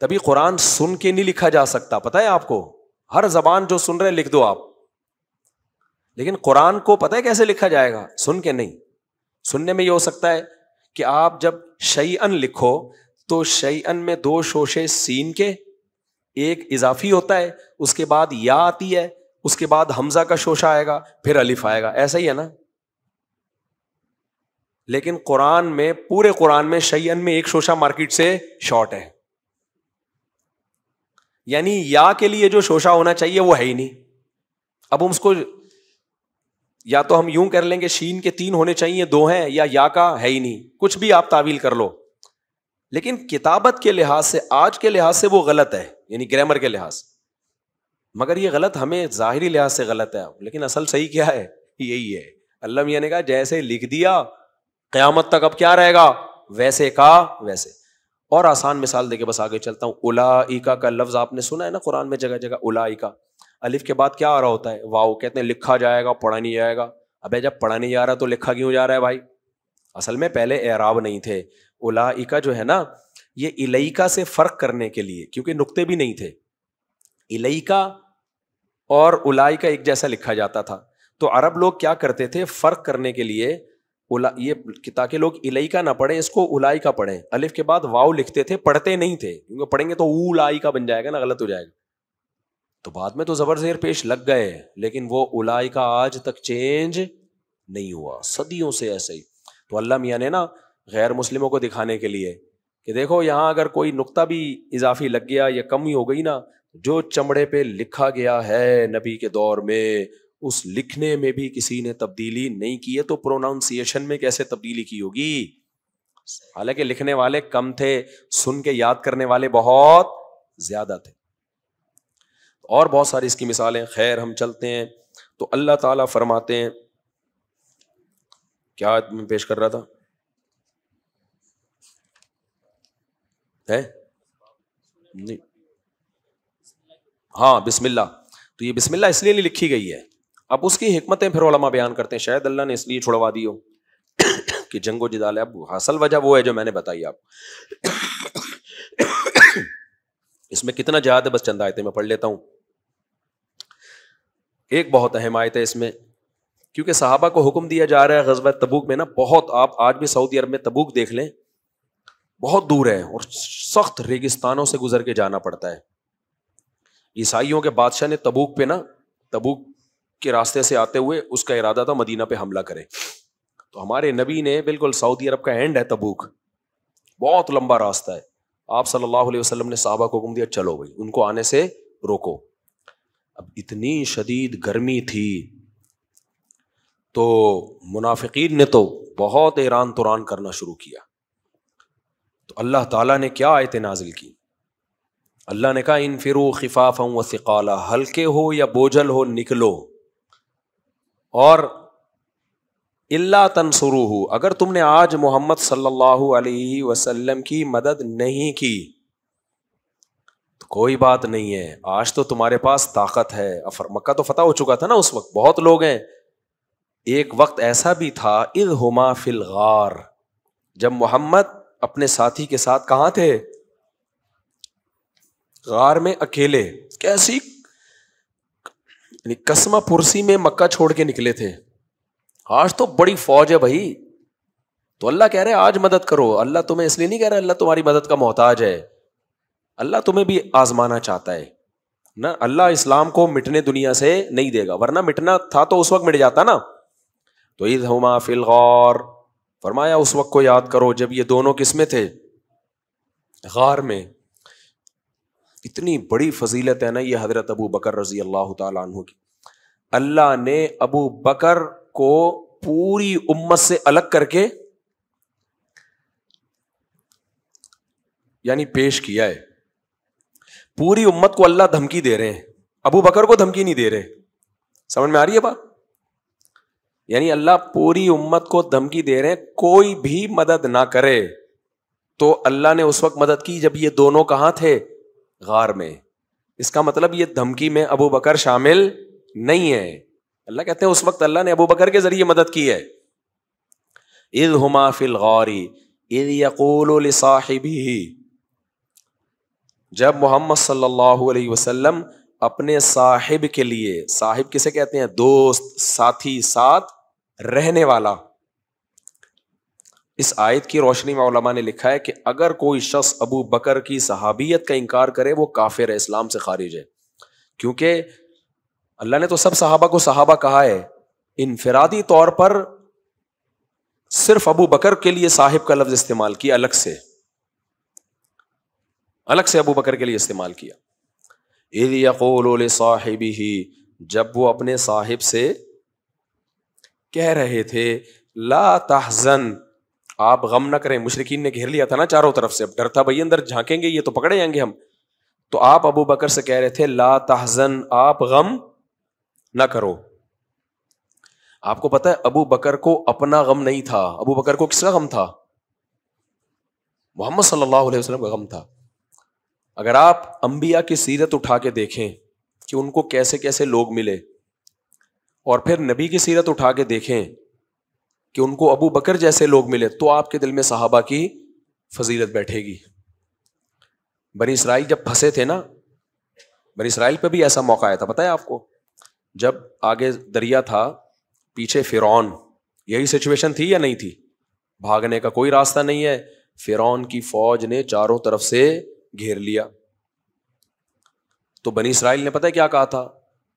तभी कुरान सुन के नहीं लिखा जा सकता पता है आपको हर जबान जो सुन रहे लिख दो आप लेकिन कुरान को पता है कैसे लिखा जाएगा सुन के नहीं सुनने में यह हो सकता है कि आप जब शई लिखो तो शयन में दो शोशे सीन के एक इजाफी होता है उसके बाद या आती है उसके बाद हमजा का शोशा आएगा फिर अलिफ आएगा ऐसा ही है ना लेकिन कुरान में पूरे कुरान में शयन में एक शोशा मार्केट से शॉर्ट है यानी या के लिए जो शोशा होना चाहिए वो है ही नहीं अब हम उसको या तो हम यूं कर लेंगे शीन के तीन होने चाहिए दो हैं या या का है ही नहीं कुछ भी आप तावील कर लो लेकिन किताबत के लिहाज से आज के लिहाज से वो गलत है यानी ग्रामर के लिहाज मगर ये गलत हमें जाहिर लिहाज से गलत है लेकिन असल सही क्या है यही है अल्लाह मियाँ ने कहा जैसे लिख दिया क्यामत तक अब क्या रहेगा वैसे का वैसे और आसान मिसाल देके बस आगे चलता हूँ उलाइका का लफ्ज़ आपने सुना है ना कुरान में जगह जगह उलाइका अलिफ के बाद क्या आ रहा होता है वाह कहते हैं लिखा जाएगा पढ़ा नहीं जाएगा अबे जब पढ़ा नहीं जा रहा तो लिखा क्यों जा रहा है भाई असल में पहले एराब नहीं थे उलाइका जो है ना ये इलईका से फ़र्क करने के लिए क्योंकि नुकते भी नहीं थे इलईका और उलाइका एक जैसा लिखा जाता था तो अरब लोग क्या करते थे फ़र्क करने के लिए उला ये ताकि लोग इलईका ना पढ़े इसको उलाइका पढ़े अलिफ के बाद वाव लिखते थे पढ़ते नहीं थे क्योंकि पढ़ेंगे तो उलाइका बन जाएगा ना गलत हो जाएगा तो बाद में तो ज़बर ज़ेर पेश लग गए लेकिन वो उलाइका आज तक चेंज नहीं हुआ सदियों से ऐसे ही तो अल्लाह मियाँ ने ना गैर मुस्लिमों को दिखाने के लिए कि देखो यहाँ अगर कोई नुकता भी इजाफी लग गया या कम ही हो गई ना जो चमड़े पे लिखा गया है नबी के दौर में उस लिखने में भी किसी ने तब्दीली नहीं की है तो प्रोनाउंसिएशन में कैसे तब्दीली की होगी हालांकि लिखने वाले कम थे सुन के याद करने वाले बहुत ज्यादा थे और बहुत सारी इसकी मिसालें खैर हम चलते हैं तो अल्लाह ताला फरमाते हैं क्या मैं पेश कर रहा था है हाँ बिस्मिल्ला तो ये बिस्मिल्ला इसलिए नहीं लिखी गई है अब उसकी हमतें फिर ओलमा बयान करते हैं शायद अल्लाह ने इसलिए छुड़वा दी हो [coughs] कि जंगो जिदाल अब हासिल वजह वो है जो मैंने बताई आप [coughs] इसमें कितना ज्यादा बस चंद आयतें मैं पढ़ लेता हूं एक बहुत अहम आयत है इसमें क्योंकि साहबा को हुक्म दिया जा रहा है गजबत तबूक में ना बहुत आप आज भी सऊदी अरब में तबूक देख लें बहुत दूर है और सख्त रेगिस्तानों से गुजर के जाना पड़ता है ईसाइयों के बादशाह ने तबूक पे ना तबूक के रास्ते से आते हुए उसका इरादा था मदीना पे हमला करे तो हमारे नबी ने बिल्कुल सऊदी अरब का एंड है तबूक बहुत लंबा रास्ता है आप सल्लल्लाहु अलैहि वसल्लम ने साहबा को हुक्म दिया चलो भाई उनको आने से रोको अब इतनी शदीद गर्मी थी तो मुनाफिकीन ने तो बहुत ऐरान तुरान करना शुरू किया तो अल्लाह ताला ने क्या आयत नाजिल की अल्लाह ने कहा इन फिर खिफाफ हूं सिकाला हल्के हो या बोझल हो निकलो और इल्ला हो अगर तुमने आज मोहम्मद सल्लल्लाहु अलैहि वसल्लम की मदद नहीं की तो कोई बात नहीं है आज तो तुम्हारे पास ताकत है अफर मक्का तो फतह हो चुका था ना उस वक्त बहुत लोग हैं एक वक्त ऐसा भी था इद हुमा फिलगार जब मोहम्मद अपने साथी के साथ कहां थे गार में अकेले कैसी कस्मा पुरसी में मक्का छोड़ के निकले थे आज तो बड़ी फौज है भाई तो अल्लाह कह रहे आज मदद करो अल्लाह तुम्हें इसलिए नहीं कह रहा अल्लाह तुम्हारी मदद का मोहताज है अल्लाह तुम्हें भी आजमाना चाहता है ना अल्लाह इस्लाम को मिटने दुनिया से नहीं देगा वरना मिटना था तो उस वक्त मिट जाता ना तो ईद हुमा फिल फरमाया उस वक्त को याद करो जब ये दोनों किस्में थे गार में इतनी बड़ी फजीलत है ना ये हजरत अबू बकर रजी अल्लाह तु की अल्लाह ने अबू बकर को पूरी उम्मत से अलग करके यानी पेश किया है पूरी उम्मत को अल्लाह धमकी दे रहे हैं अबू बकर को धमकी नहीं दे रहे समझ में आ रही है बात यानी अल्लाह पूरी उम्मत को धमकी दे रहे हैं कोई भी मदद ना करे तो अल्लाह ने उस वक्त मदद की जब ये दोनों कहां थे गार में इसका मतलब ये धमकी में अबू बकर शामिल नहीं है अल्लाह कहते हैं उस वक्त अल्लाह ने अबू बकर के जरिए मदद की है इद हुमा फिल गौरी इद यकूल साहिबी जब मोहम्मद सल्लल्लाहु अलैहि वसल्लम अपने साहिब के लिए साहिब किसे कहते हैं दोस्त साथी साथ रहने वाला इस आयत की रोशनी में ने लिखा है कि अगर कोई शख्स अबू बकर की सहाबियत का इनकार करे वो काफिर है इस्लाम से खारिज है क्योंकि अल्लाह ने तो सब सहाबा को सहाबा कहा है इनफरादी तौर पर सिर्फ अबू बकर के लिए साहिब का लफ्ज इस्तेमाल किया अलग से अलग से अबू बकर के लिए इस्तेमाल किया इद यक़ूल साहिबी ही जब वो अपने साहिब से कह रहे थे ला तहजन आप गम ना करें मुशरकिन ने घेर लिया था ना चारों तरफ से अब डर था भाई अंदर झांकेंगे ये तो पकड़े जाएंगे हम तो आप अबू बकर से कह रहे थे ला तहजन आप गम ना करो आपको पता है अबू बकर को अपना गम नहीं था अबू बकर को किसका गम था मोहम्मद सल्लल्लाहु का गम था अगर आप अंबिया की सीरत उठा के देखें कि उनको कैसे कैसे लोग मिले और फिर नबी की सीरत उठा के देखें कि उनको अबू बकर जैसे लोग मिले तो आपके दिल में साहबा की फजीलत बैठेगी बनी इसराइल जब फंसे थे ना बनी इसराइल पे भी ऐसा मौका आया था पता है आपको जब आगे दरिया था पीछे फिरौन यही सिचुएशन थी या नहीं थी भागने का कोई रास्ता नहीं है फिरौन की फौज ने चारों तरफ से घेर लिया तो बनी इसराइल ने पता है क्या कहा था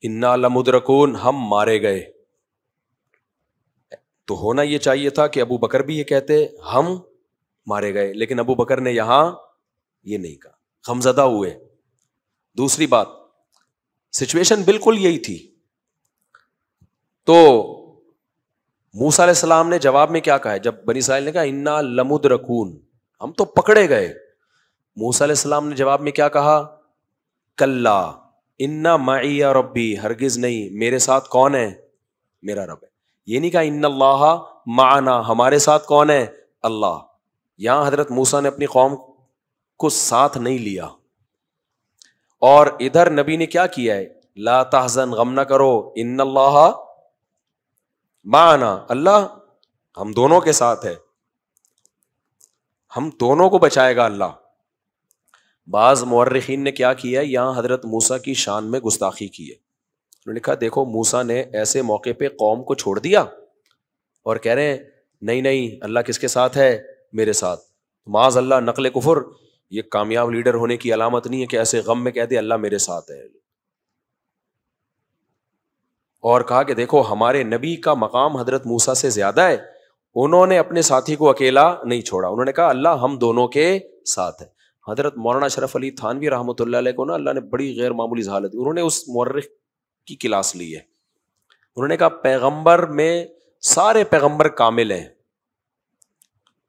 इन्ना लमुद्रकून हम मारे गए तो होना यह चाहिए था कि अबू बकर भी ये कहते हम मारे गए लेकिन अबू बकर ने यहां ये नहीं कहा हमजदा हुए दूसरी बात सिचुएशन बिल्कुल यही थी तो मूसा सलाम ने जवाब में क्या कहा है जब बनी इसराइल ने कहा इन्ना लमुद्रकून हम तो पकड़े गए मूसा सलाम ने जवाब में क्या कहा कल्ला इन्ना माइया रबी हरगिज नहीं मेरे साथ कौन है मेरा रब है ये नहीं कहा इन अल्लाह माना हमारे साथ कौन है अल्लाह यहां हजरत मूसा ने अपनी कौम को साथ नहीं लिया और इधर नबी ने क्या किया है ला तहजन गम ना करो इन अल्लाह माना अल्लाह हम दोनों के साथ है हम दोनों को बचाएगा अल्लाह बाज़ मौरखीन ने क्या किया है यहाँ हज़रत मूसा की शान में गुस्ताखी की है उन्होंने कहा देखो मूसा ने ऐसे मौके पर कौम को छोड़ दिया और कह रहे हैं नहीं नहीं अल्लाह किसके साथ है मेरे साथ माज अल्लाह नकल कुफुर ये कामयाब लीडर होने की अलामत नहीं है कि ऐसे गम में कह दे अल्लाह मेरे साथ है और कहा कि देखो हमारे नबी का मकाम हजरत मूसा से ज़्यादा है उन्होंने अपने साथी को अकेला नहीं छोड़ा उन्होंने कहा अल्लाह हम दोनों के साथ है हजरत मौलाना शरफ अली थानवी रहमत को ना अल्लाह ने बड़ी गैर मामूली जहालत दी उन्होंने उस मर्रख की क्लास ली है उन्होंने कहा पैगम्बर में सारे पैगम्बर कामिल हैं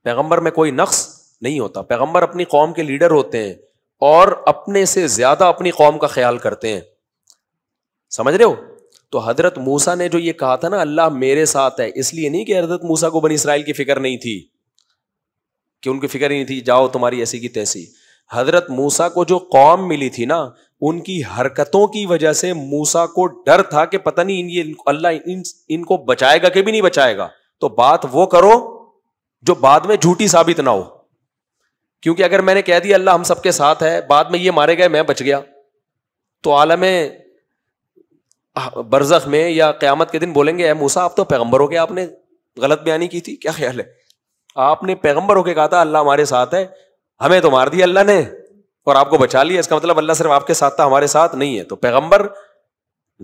पैगम्बर में कोई नक्स नहीं होता पैगम्बर अपनी कौम के लीडर होते हैं और अपने से ज़्यादा अपनी कौम का ख्याल करते हैं समझ रहे हो तो हजरत मूसा ने जो ये कहा था ना अल्लाह मेरे साथ है इसलिए नहीं कि हजरत मूसा को बनी इसराइल की फिक्र नहीं थी कि उनकी फिक्र ही नहीं थी जाओ तुम्हारी ऐसी की तैसी हजरत मूसा को जो कौम मिली थी ना उनकी हरकतों की वजह से मूसा को डर था कि पता नहीं इन ये अल्लाह इन इनको बचाएगा कि भी नहीं बचाएगा तो बात वो करो जो बाद में झूठी साबित ना हो क्योंकि अगर मैंने कह दिया अल्लाह हम सबके साथ है बाद में ये मारे गए मैं बच गया तो आलम बरजख में या क़्यामत के दिन बोलेंगे ए मूसा आप तो पैगंबर हो गया आपने गलत बयानी की थी क्या ख्याल है आपने पैगंबर होके कहा था अल्लाह हमारे साथ है हमें तो मार दिया अल्लाह ने और आपको बचा लिया इसका मतलब अल्लाह सिर्फ आपके साथ था हमारे साथ नहीं है तो पैगंबर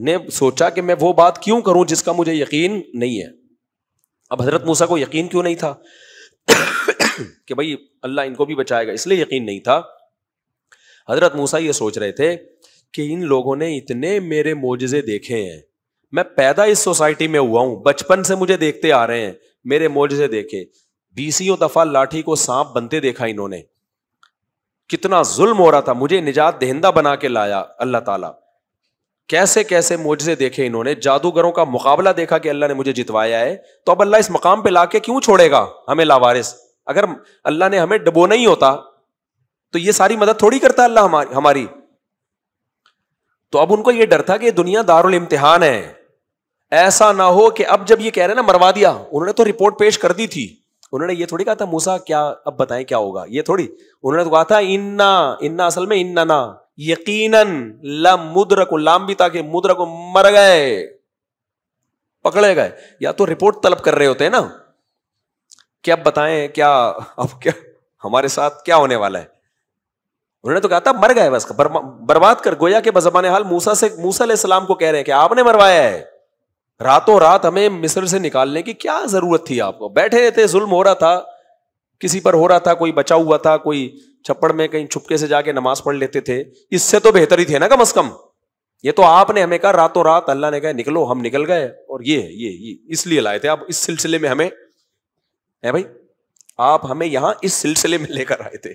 ने सोचा कि मैं वो बात क्यों करूं जिसका मुझे यकीन नहीं है अब हजरत मूसा को यकीन क्यों नहीं था कि भाई अल्लाह इनको भी बचाएगा इसलिए यकीन नहीं था हजरत मूसा ये सोच रहे थे कि इन लोगों ने इतने मेरे मोजे देखे हैं मैं पैदा इस सोसाइटी में हुआ हूं बचपन से मुझे देखते आ रहे हैं मेरे मोजे देखे बीसियों दफा लाठी को सांप बनते देखा इन्होंने कितना जुल्म हो रहा था मुझे निजात दहिंदा बना के लाया अल्लाह ताला कैसे कैसे मोजे देखे इन्होंने जादूगरों का मुकाबला देखा कि अल्लाह ने मुझे जितवाया है तो अब अल्लाह इस मकाम पे लाके क्यों छोड़ेगा हमें लावारिस अगर अल्लाह ने हमें डबोना ही होता तो ये सारी मदद थोड़ी करता अल्लाह हमारी हमारी तो अब उनको ये डर था कि दुनिया दारुल इम्तिहान है ऐसा ना हो कि अब जब ये कह रहे ना मरवा दिया उन्होंने तो रिपोर्ट पेश कर दी थी उन्होंने ये थोड़ी कहा था मूसा क्या अब बताएं क्या होगा ये थोड़ी उन्होंने तो कहा था इन्ना इन्ना असल में इन्ना ना यकीनन लम को लाम भी ताकि को मर गए पकड़े गए या तो रिपोर्ट तलब कर रहे होते हैं ना कि अब बताएं क्या अब क्या हमारे साथ क्या होने वाला है उन्होंने तो कहा था मर गए बस बर्बाद कर गोया के बजबान हाल मूसा से मूसा सलाम को कह रहे हैं कि आपने मरवाया है रातों रात हमें मिस्र से निकालने की क्या जरूरत थी आपको बैठे थे जुल्म हो रहा था किसी पर हो रहा था कोई बचा हुआ था कोई छप्पड़ में कहीं छुपके से जाके नमाज पढ़ लेते थे इससे तो बेहतर ही थे ना कम अज कम ये तो आपने हमें कहा रातों रात अल्लाह ने कहा निकलो हम निकल गए और ये ये ये इसलिए लाए थे आप इस सिलसिले में हमें है भाई आप हमें यहां इस सिलसिले में लेकर आए थे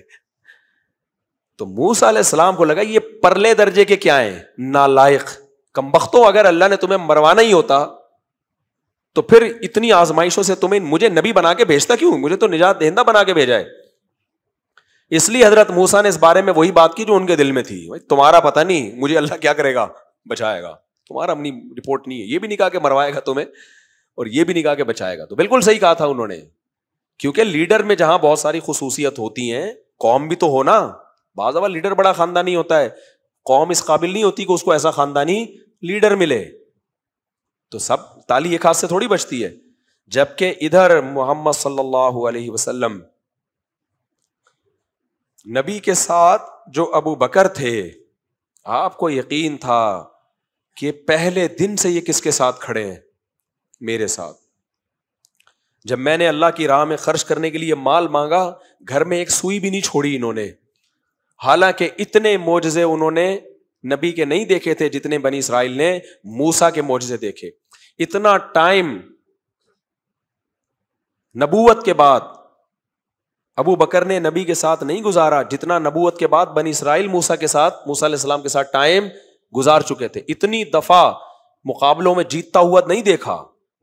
तो मूसा सलाम को लगा ये परले दर्जे के क्या है नालायक कमबख्तों अगर अल्लाह ने तुम्हें मरवाना ही होता तो फिर इतनी आजमाइशों से तुम्हें मुझे नबी बना के भेजता क्यों मुझे तो निजात दहिंदा बना के भेजा है इसलिए हजरत मूसा ने इस बारे में वही बात की जो उनके दिल में थी भाई तुम्हारा पता नहीं मुझे अल्लाह क्या करेगा बचाएगा तुम्हारा अपनी रिपोर्ट नहीं है ये भी नहीं कहा कि मरवाएगा तुम्हें और ये भी नहीं कहा कि बचाएगा तो बिल्कुल सही कहा था उन्होंने क्योंकि लीडर में जहां बहुत सारी खसूसियत होती हैं कौम भी तो हो ना बाजा लीडर बड़ा खानदानी होता है कौम इस काबिल नहीं होती कि उसको ऐसा खानदानी लीडर मिले तो सब ताली एक हाथ से थोड़ी बचती है जबकि इधर मोहम्मद सल्लल्लाहु अलैहि वसल्लम नबी के साथ जो अबू बकर थे आपको यकीन था कि पहले दिन से ये किसके साथ खड़े हैं मेरे साथ जब मैंने अल्लाह की राह में खर्च करने के लिए माल मांगा घर में एक सुई भी नहीं छोड़ी इन्होंने हालांकि इतने मोजे उन्होंने नबी के नहीं देखे थे जितने बनी इसराइल ने मूसा के मोजे देखे इतना टाइम नबूवत के बाद अबू बकर ने नबी के साथ नहीं गुजारा जितना नबूवत के बाद बनी इसराइल मूसा के साथ मूसा के साथ टाइम गुजार चुके थे इतनी दफा मुकाबलों में जीतता हुआ नहीं देखा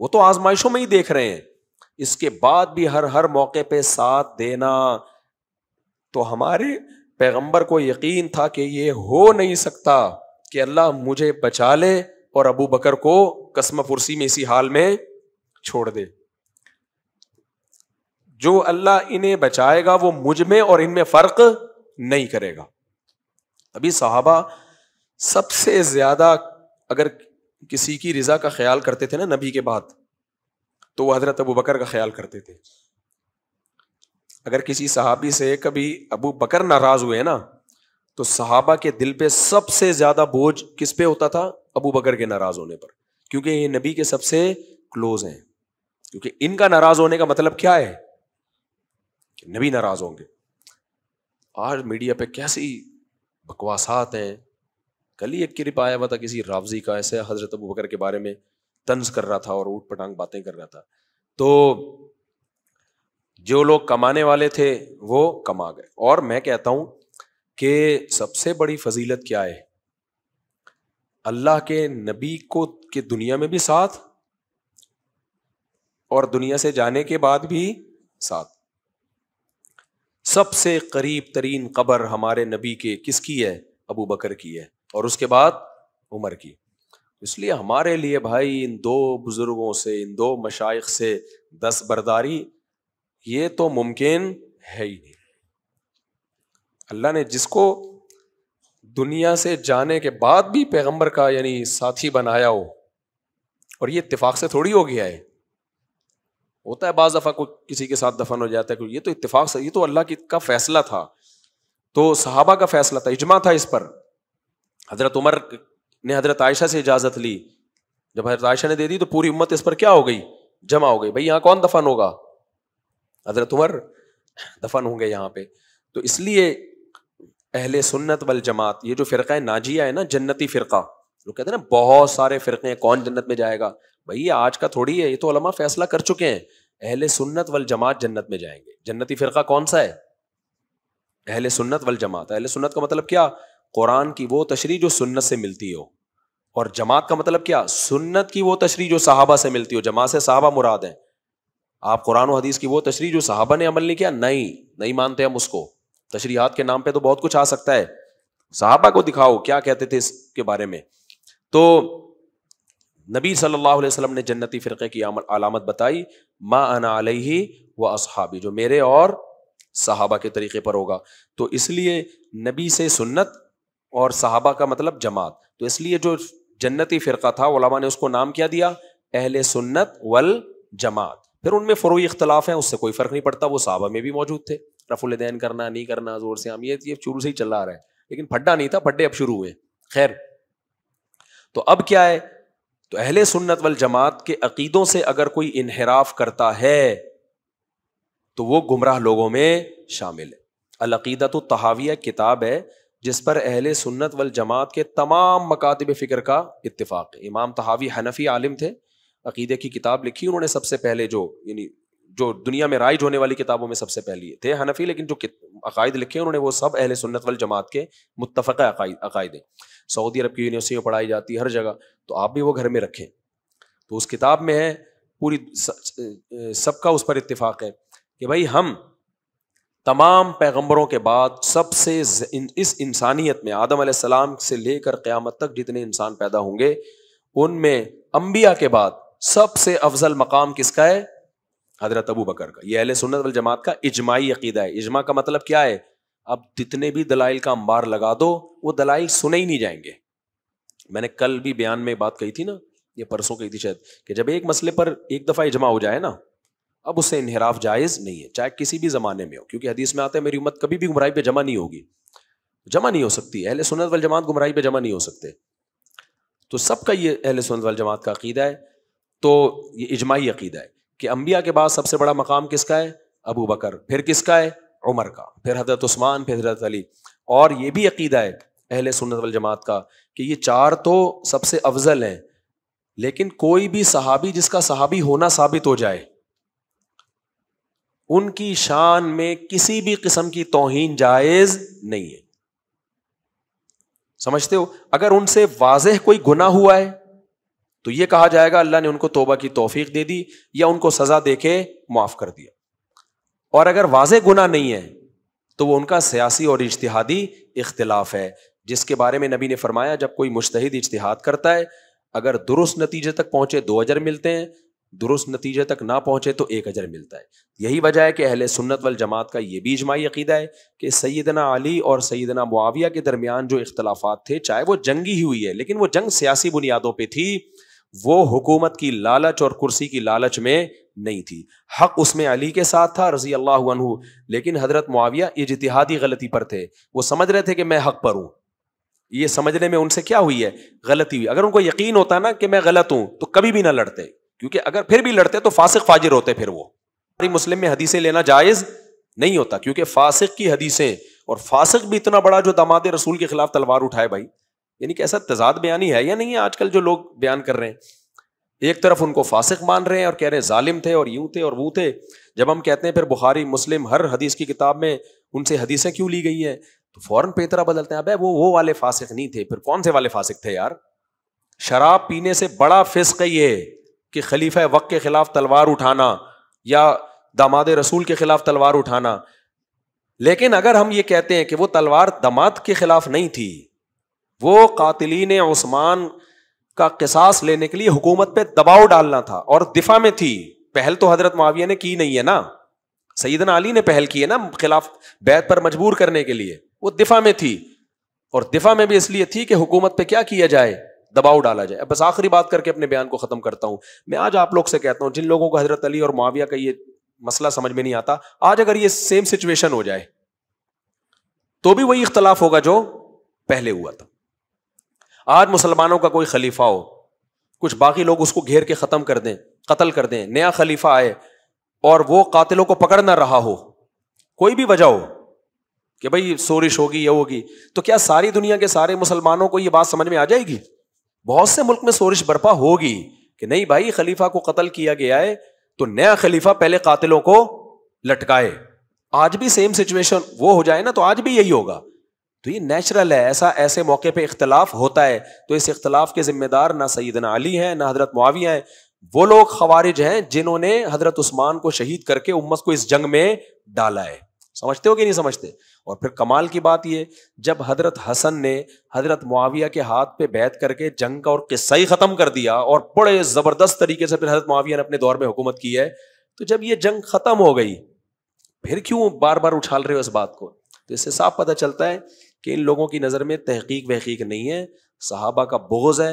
वो तो आजमाइशों में ही देख रहे हैं इसके बाद भी हर हर मौके पे साथ देना तो हमारे पैगंबर को यकीन था कि ये हो नहीं सकता कि अल्लाह मुझे बचा ले और अबू बकर को कसम फुर्सी में इसी हाल में छोड़ दे जो अल्लाह इन्हें बचाएगा वो मुझ में और इनमें फर्क नहीं करेगा अभी साहबा सबसे ज्यादा अगर किसी की रजा का ख्याल करते थे ना नबी के बाद तो वो हजरत अबू बकर का ख्याल करते थे अगर किसी सहाबी से कभी अबू बकर नाराज हुए ना तो सहाबा के दिल पे सबसे ज्यादा बोझ किस पे होता था अबू बकर के नाराज होने पर क्योंकि ये नबी के सबसे क्लोज हैं क्योंकि इनका नाराज होने का मतलब क्या है कि नबी नाराज होंगे आज मीडिया पे कैसी बकवासात हैं कल ही एक क्लिप आया हुआ था किसी रावजी का ऐसे हजरत अबू बकर के बारे में तंज कर रहा था और ऊट पटांग बातें कर रहा था तो जो लोग कमाने वाले थे वो कमा गए और मैं कहता हूं कि सबसे बड़ी फजीलत क्या है अल्लाह के नबी को के दुनिया में भी साथ और दुनिया से जाने के बाद भी साथ सबसे करीब तरीन कबर हमारे नबी के किसकी है अबू बकर की है और उसके बाद उमर की इसलिए हमारे लिए भाई इन दो बुज़ुर्गों से इन दो मशाइ से दस बरदारी ये तो मुमकिन है ही नहीं अल्लाह ने जिसको दुनिया से जाने के बाद भी पैगंबर का यानी साथी बनाया हो और ये इतफाक से थोड़ी हो गया है होता है बाज़ दफ़ा को किसी के साथ दफन हो जाता है कोई ये तो इतफाक से ये तो अल्लाह की का फैसला था तो सहाबा का फैसला था इजमा था इस पर हज़रत उमर ने हज़रत आयशा से इजाज़त ली जब हज़रत आयशा ने दे दी तो पूरी उम्मत इस पर क्या हो गई जमा हो गई भाई यहां कौन दफन होगा हज़रत उमर दफन होंगे यहाँ पे तो इसलिए अहले सुन्नत वल जमात ये जो फ़िरक़ नाजिया है ना जन्नती फ़िरका लोग कहते हैं ना बहुत सारे फ़िरक़े हैं कौन जन्नत में जाएगा भाई ये आज का थोड़ी है ये तो अलमा फैसला कर चुके हैं अहले सुन्नत वल जमात जन्नत में जाएंगे जन्नती फ़िरका कौन सा है अहले सुन्नत वल जमात अहले सुन्नत का मतलब क्या कुरान की वो तशरी जो सुन्नत से मिलती हो और जमात का मतलब क्या सुन्नत की वो तशरी जो साहबा से मिलती हो जमात से साहबा मुराद हैं आप कुरान हदीस की वो तशरी जो साहबा ने अमल नहीं किया नहीं नहीं मानते हम उसको तशरीहत के नाम पे तो बहुत कुछ आ सकता है साहबा को दिखाओ क्या कहते थे इसके बारे में तो नबी सल्लल्लाहु अलैहि वसल्लम ने जन्नती फ़िरक़े की अलामत बताई मा अना अलही व असहाबी जो मेरे और साहबा के तरीके पर होगा तो इसलिए नबी से सुन्नत और साहबा का मतलब जमात तो इसलिए जो जन्नती फ़िरका था ने उसको नाम क्या दिया अहले सुन्नत वल जमात फिर उनमें फ़रोई इख्तलाफ हैं उससे कोई फ़र्क नहीं पड़ता वो साहबा में भी मौजूद थे रफुल दैन करना नहीं करना जोर से आम ये ये शुरू से ही चला रहा है लेकिन फड्डा नहीं था फड्डे अब शुरू हुए खैर तो अब क्या है तो अहले सुन्नत वल जमात के अकीदों से अगर कोई इनहराफ करता है तो वो गुमराह लोगों में शामिल है अलकीदा तो तहाविया किताब है जिस पर अहले सुन्नत वल जमात के तमाम मकातब फ़िक्र का इतफ़ाक़ है इमाम तहावी हनफी आलिम थे अकीदे की किताब लिखी उन्होंने सबसे पहले जो यानी जो दुनिया में राइज होने वाली किताबों में सबसे पहली थे हनफी लेकिन जो अकायद लिखे उन्होंने वो सब अहले सुन्नत वाल जमात के मुतफ़ अकायदे सऊदी अरब की यूनिवर्सिटी में पढ़ाई जाती है हर जगह तो आप भी वो घर में रखें तो उस किताब में है पूरी सबका उस पर इतफाक़ है कि भाई हम तमाम पैगम्बरों के बाद सबसे इस इंसानियत में आदम सलाम से लेकर क़्यामत तक जितने इंसान पैदा होंगे उनमें अम्बिया के बाद सबसे अफजल मकाम किसका है हजरत अबू बकर का यह अहल सुन्नत वल जमात का इजमाही अकीदा है इजमा का मतलब क्या है अब जितने भी दलाइल का अंबार लगा दो वो दलाइल सुने ही नहीं जाएंगे मैंने कल भी बयान में बात कही थी ना ये परसों कही थी शायद कि जब एक मसले पर एक दफ़ा इजमा हो जाए ना अब उससे इनहराफ जायज़ नहीं है चाहे किसी भी ज़माने में हो क्योंकि हदीस में आता है मेरी उम्मत कभी भी गुमराही पे जमा नहीं होगी जमा नहीं हो सकती अहल सुनत वाल जमात गुमराही पे जमा नहीं हो सकते तो सबका ये अहल सुनत वाल जमात का अकीदा है तो ये इजमाही अकीदा है कि अंबिया के बाद सबसे बड़ा मकाम किसका है अबू बकर फिर किसका है उमर का फिर हजरत उस्मान फिर हजरत अली और ये भी अकीदा है अहल सुन्नत वल जमात का कि ये चार तो सबसे अफजल हैं लेकिन कोई भी सहाबी जिसका सहाबी होना साबित हो जाए उनकी शान में किसी भी किस्म की तोहन जायज नहीं है समझते हो अगर उनसे वाजह कोई गुना हुआ है तो ये कहा जाएगा अल्लाह ने उनको तोबा की तोफीक दे दी या उनको सज़ा दे के माफ़ कर दिया और अगर वाज गुना नहीं है तो वह उनका सियासी और इजतहादी इख्तलाफ है जिसके बारे में नबी ने फरमाया जब कोई मुश्तद इजतहाद करता है अगर दुरुस्त नतीजे तक पहुंचे दो हजर मिलते हैं दुरुस्त नतीजे तक ना पहुंचे तो एक हजर मिलता है यही वजह है कि अहल सुन्नत वाल जमात का यह भी इजमाही अकीदा है कि सईदना अली और सईदना मुआविया के दरमियान जो इख्तलाफात थे चाहे वो जंगी ही हुई है लेकिन वो जंग सियासी बुनियादों पर थी वो हुकूमत की लालच और कुर्सी की लालच में नहीं थी हक उसमें अली के साथ था रजी अल्लाह लेकिन हजरत मुआविया ये जितिहादी गलती पर थे वो समझ रहे थे कि मैं हक पर हूं ये समझने में उनसे क्या हुई है गलती हुई अगर उनको यकीन होता ना कि मैं गलत हूं तो कभी भी ना लड़ते क्योंकि अगर फिर भी लड़ते तो फासिक फाजिर होते फिर वो हमारी मुस्लिम में हदीसें लेना जायज़ नहीं होता क्योंकि फासिक की हदीसें और फासिक भी इतना बड़ा जो दमाद रसूल के खिलाफ तलवार उठाए भाई यानी कि ऐसा तजाद बयानी है या नहीं है आजकल जो लोग बयान कर रहे हैं एक तरफ उनको फासिक मान रहे हैं और कह रहे हैं जालिम थे और यूं थे और वो थे जब हम कहते हैं फिर बुखारी मुस्लिम हर हदीस की किताब में उनसे हदीसें क्यों ली गई हैं तो फ़ौरन पेतरा बदलते हैं अब वो वो वाले फासिक नहीं थे फिर कौन से वाले फासिक थे यार शराब पीने से बड़ा फिस्क ये कि खलीफा वक्त के खिलाफ तलवार उठाना या दामाद रसूल के खिलाफ तलवार उठाना लेकिन अगर हम ये कहते हैं कि वो तलवार दामाद के खिलाफ नहीं थी वो कातिलीन उस्मान का किसास लेने के लिए हुकूमत पे दबाव डालना था और दिफा में थी पहल तो हजरत माविया ने की नहीं है ना सईदन अली ने पहल की है ना खिलाफ बैत पर मजबूर करने के लिए वो दिफा में थी और दिफा में भी इसलिए थी कि हुकूमत पे क्या किया जाए दबाव डाला जाए बस आखिरी बात करके अपने बयान को खत्म करता हूं मैं आज आप लोग से कहता हूं जिन लोगों को हजरत अली और माविया का ये मसला समझ में नहीं आता आज अगर ये सेम सिचुएशन हो जाए तो भी वही इख्तलाफ होगा जो पहले हुआ था आज मुसलमानों का कोई खलीफा हो कुछ बाकी लोग उसको घेर के ख़त्म कर दें कत्ल कर दें नया खलीफा आए और वो कातिलों को पकड़ ना रहा हो कोई भी वजह हो कि भाई सोरिश होगी ये होगी तो क्या सारी दुनिया के सारे मुसलमानों को ये बात समझ में आ जाएगी बहुत से मुल्क में सोरिश बर्पा होगी कि नहीं भाई खलीफा को कत्ल किया गया है तो नया खलीफा पहले कातिलों को लटकाए आज भी सेम सिचुएशन वो हो जाए ना तो आज भी यही होगा तो ये नेचुरल है ऐसा ऐसे मौके पे इख्तलाफ होता है तो इस इख्तलाफ के जिम्मेदार ना सईदना अली हैं ना हजरत मुआविया हैं वो लोग खवारिज हैं जिन्होंने हजरत उस्मान को शहीद करके उम्मत को इस जंग में डाला है समझते हो कि नहीं समझते और फिर कमाल की बात ये जब हजरत हसन ने हजरत मुआविया के हाथ पे बैत करके जंग का और किस्सा ही ख़त्म कर दिया और बड़े ज़बरदस्त तरीके से फिर हजरत मुआविया ने अपने दौर में हुकूमत की है तो जब ये जंग ख़त्म हो गई फिर क्यों बार बार उछाल रहे हो इस बात को तो इससे साफ पता चलता है कि इन लोगों की नज़र में तहकीक वहकीक नहीं है सहाबा का बोझ है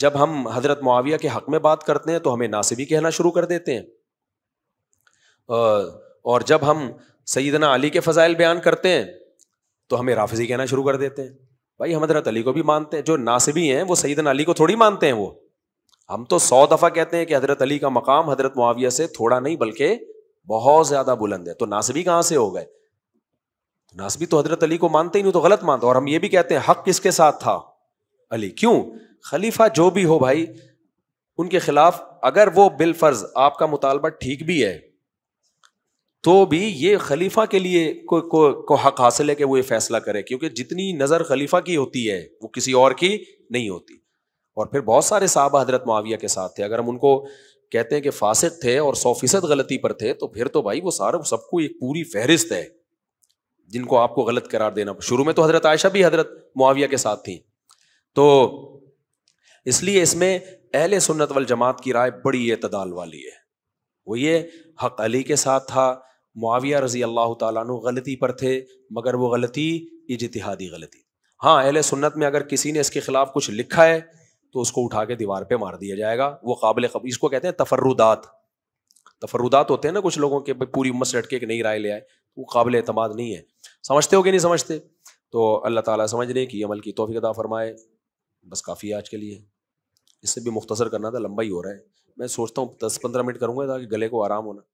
जब हम हजरत मुआविया के हक़ में बात करते हैं तो हमें नासिबी कहना शुरू कर देते हैं और जब हम सईदना अली के फ़जाइल बयान करते हैं तो हमें राफजी कहना शुरू कर देते हैं भाई हम हजरत अली को भी मानते हैं जो नासिबी हैं वो सईदना अली को थोड़ी मानते हैं वो हम तो सौ दफ़ा कहते हैं कि हजरत अली का मकाम हजरत मुआविया से थोड़ा नहीं बल्कि बहुत ज़्यादा बुलंद है तो नासिबी कहाँ से हो गए तो नासबी तो हजरत अली को मानते ही नहीं तो गलत मानते और हम ये भी कहते हैं हक किसके साथ था अली क्यों खलीफा जो भी हो भाई उनके खिलाफ अगर वो बिलफर्ज आपका मुतालबा ठीक भी है तो भी ये खलीफा के लिए को, को, को हक हासिल है कि वो ये फैसला करे क्योंकि जितनी नज़र खलीफा की होती है वो किसी और की नहीं होती और फिर बहुत सारे साहब हजरत माविया के साथ थे अगर हम उनको कहते हैं कि फासिक थे और सौ फीसद गलती पर थे तो फिर तो भाई वो सारा सबको एक पूरी फहरिस्त है जिनको आपको गलत करार देना शुरू में तो हजरत आयशा भी हजरत मुआविया के साथ थी तो इसलिए इसमें अहले सुन्नत वल जमात की राय बड़ी एतदाल वाली है वो ये हक अली के साथ था मुआविया रजी अल्लाह तु गलती पर थे मगर वो गलती इजतहादी गलती हाँ अहल सुन्नत में अगर किसी ने इसके खिलाफ कुछ लिखा है तो उसको उठा के दीवार पे मार दिया जाएगा वो काबिल कब इसको कहते हैं तफरुदात तफरुदात होते हैं ना कुछ लोगों के पूरी उम्र से लटके कि नहीं राय ले आए वो काबिल अतमाद नहीं है समझते हो कि नहीं समझते तो अल्लाह ताला समझने की अमल की तोफ़ी अदा फरमाए बस काफ़ी है आज के लिए इससे भी मुख्तसर करना था तो लंबा ही हो रहा है मैं सोचता हूँ दस पंद्रह मिनट करूँगा ताकि गले को आराम होना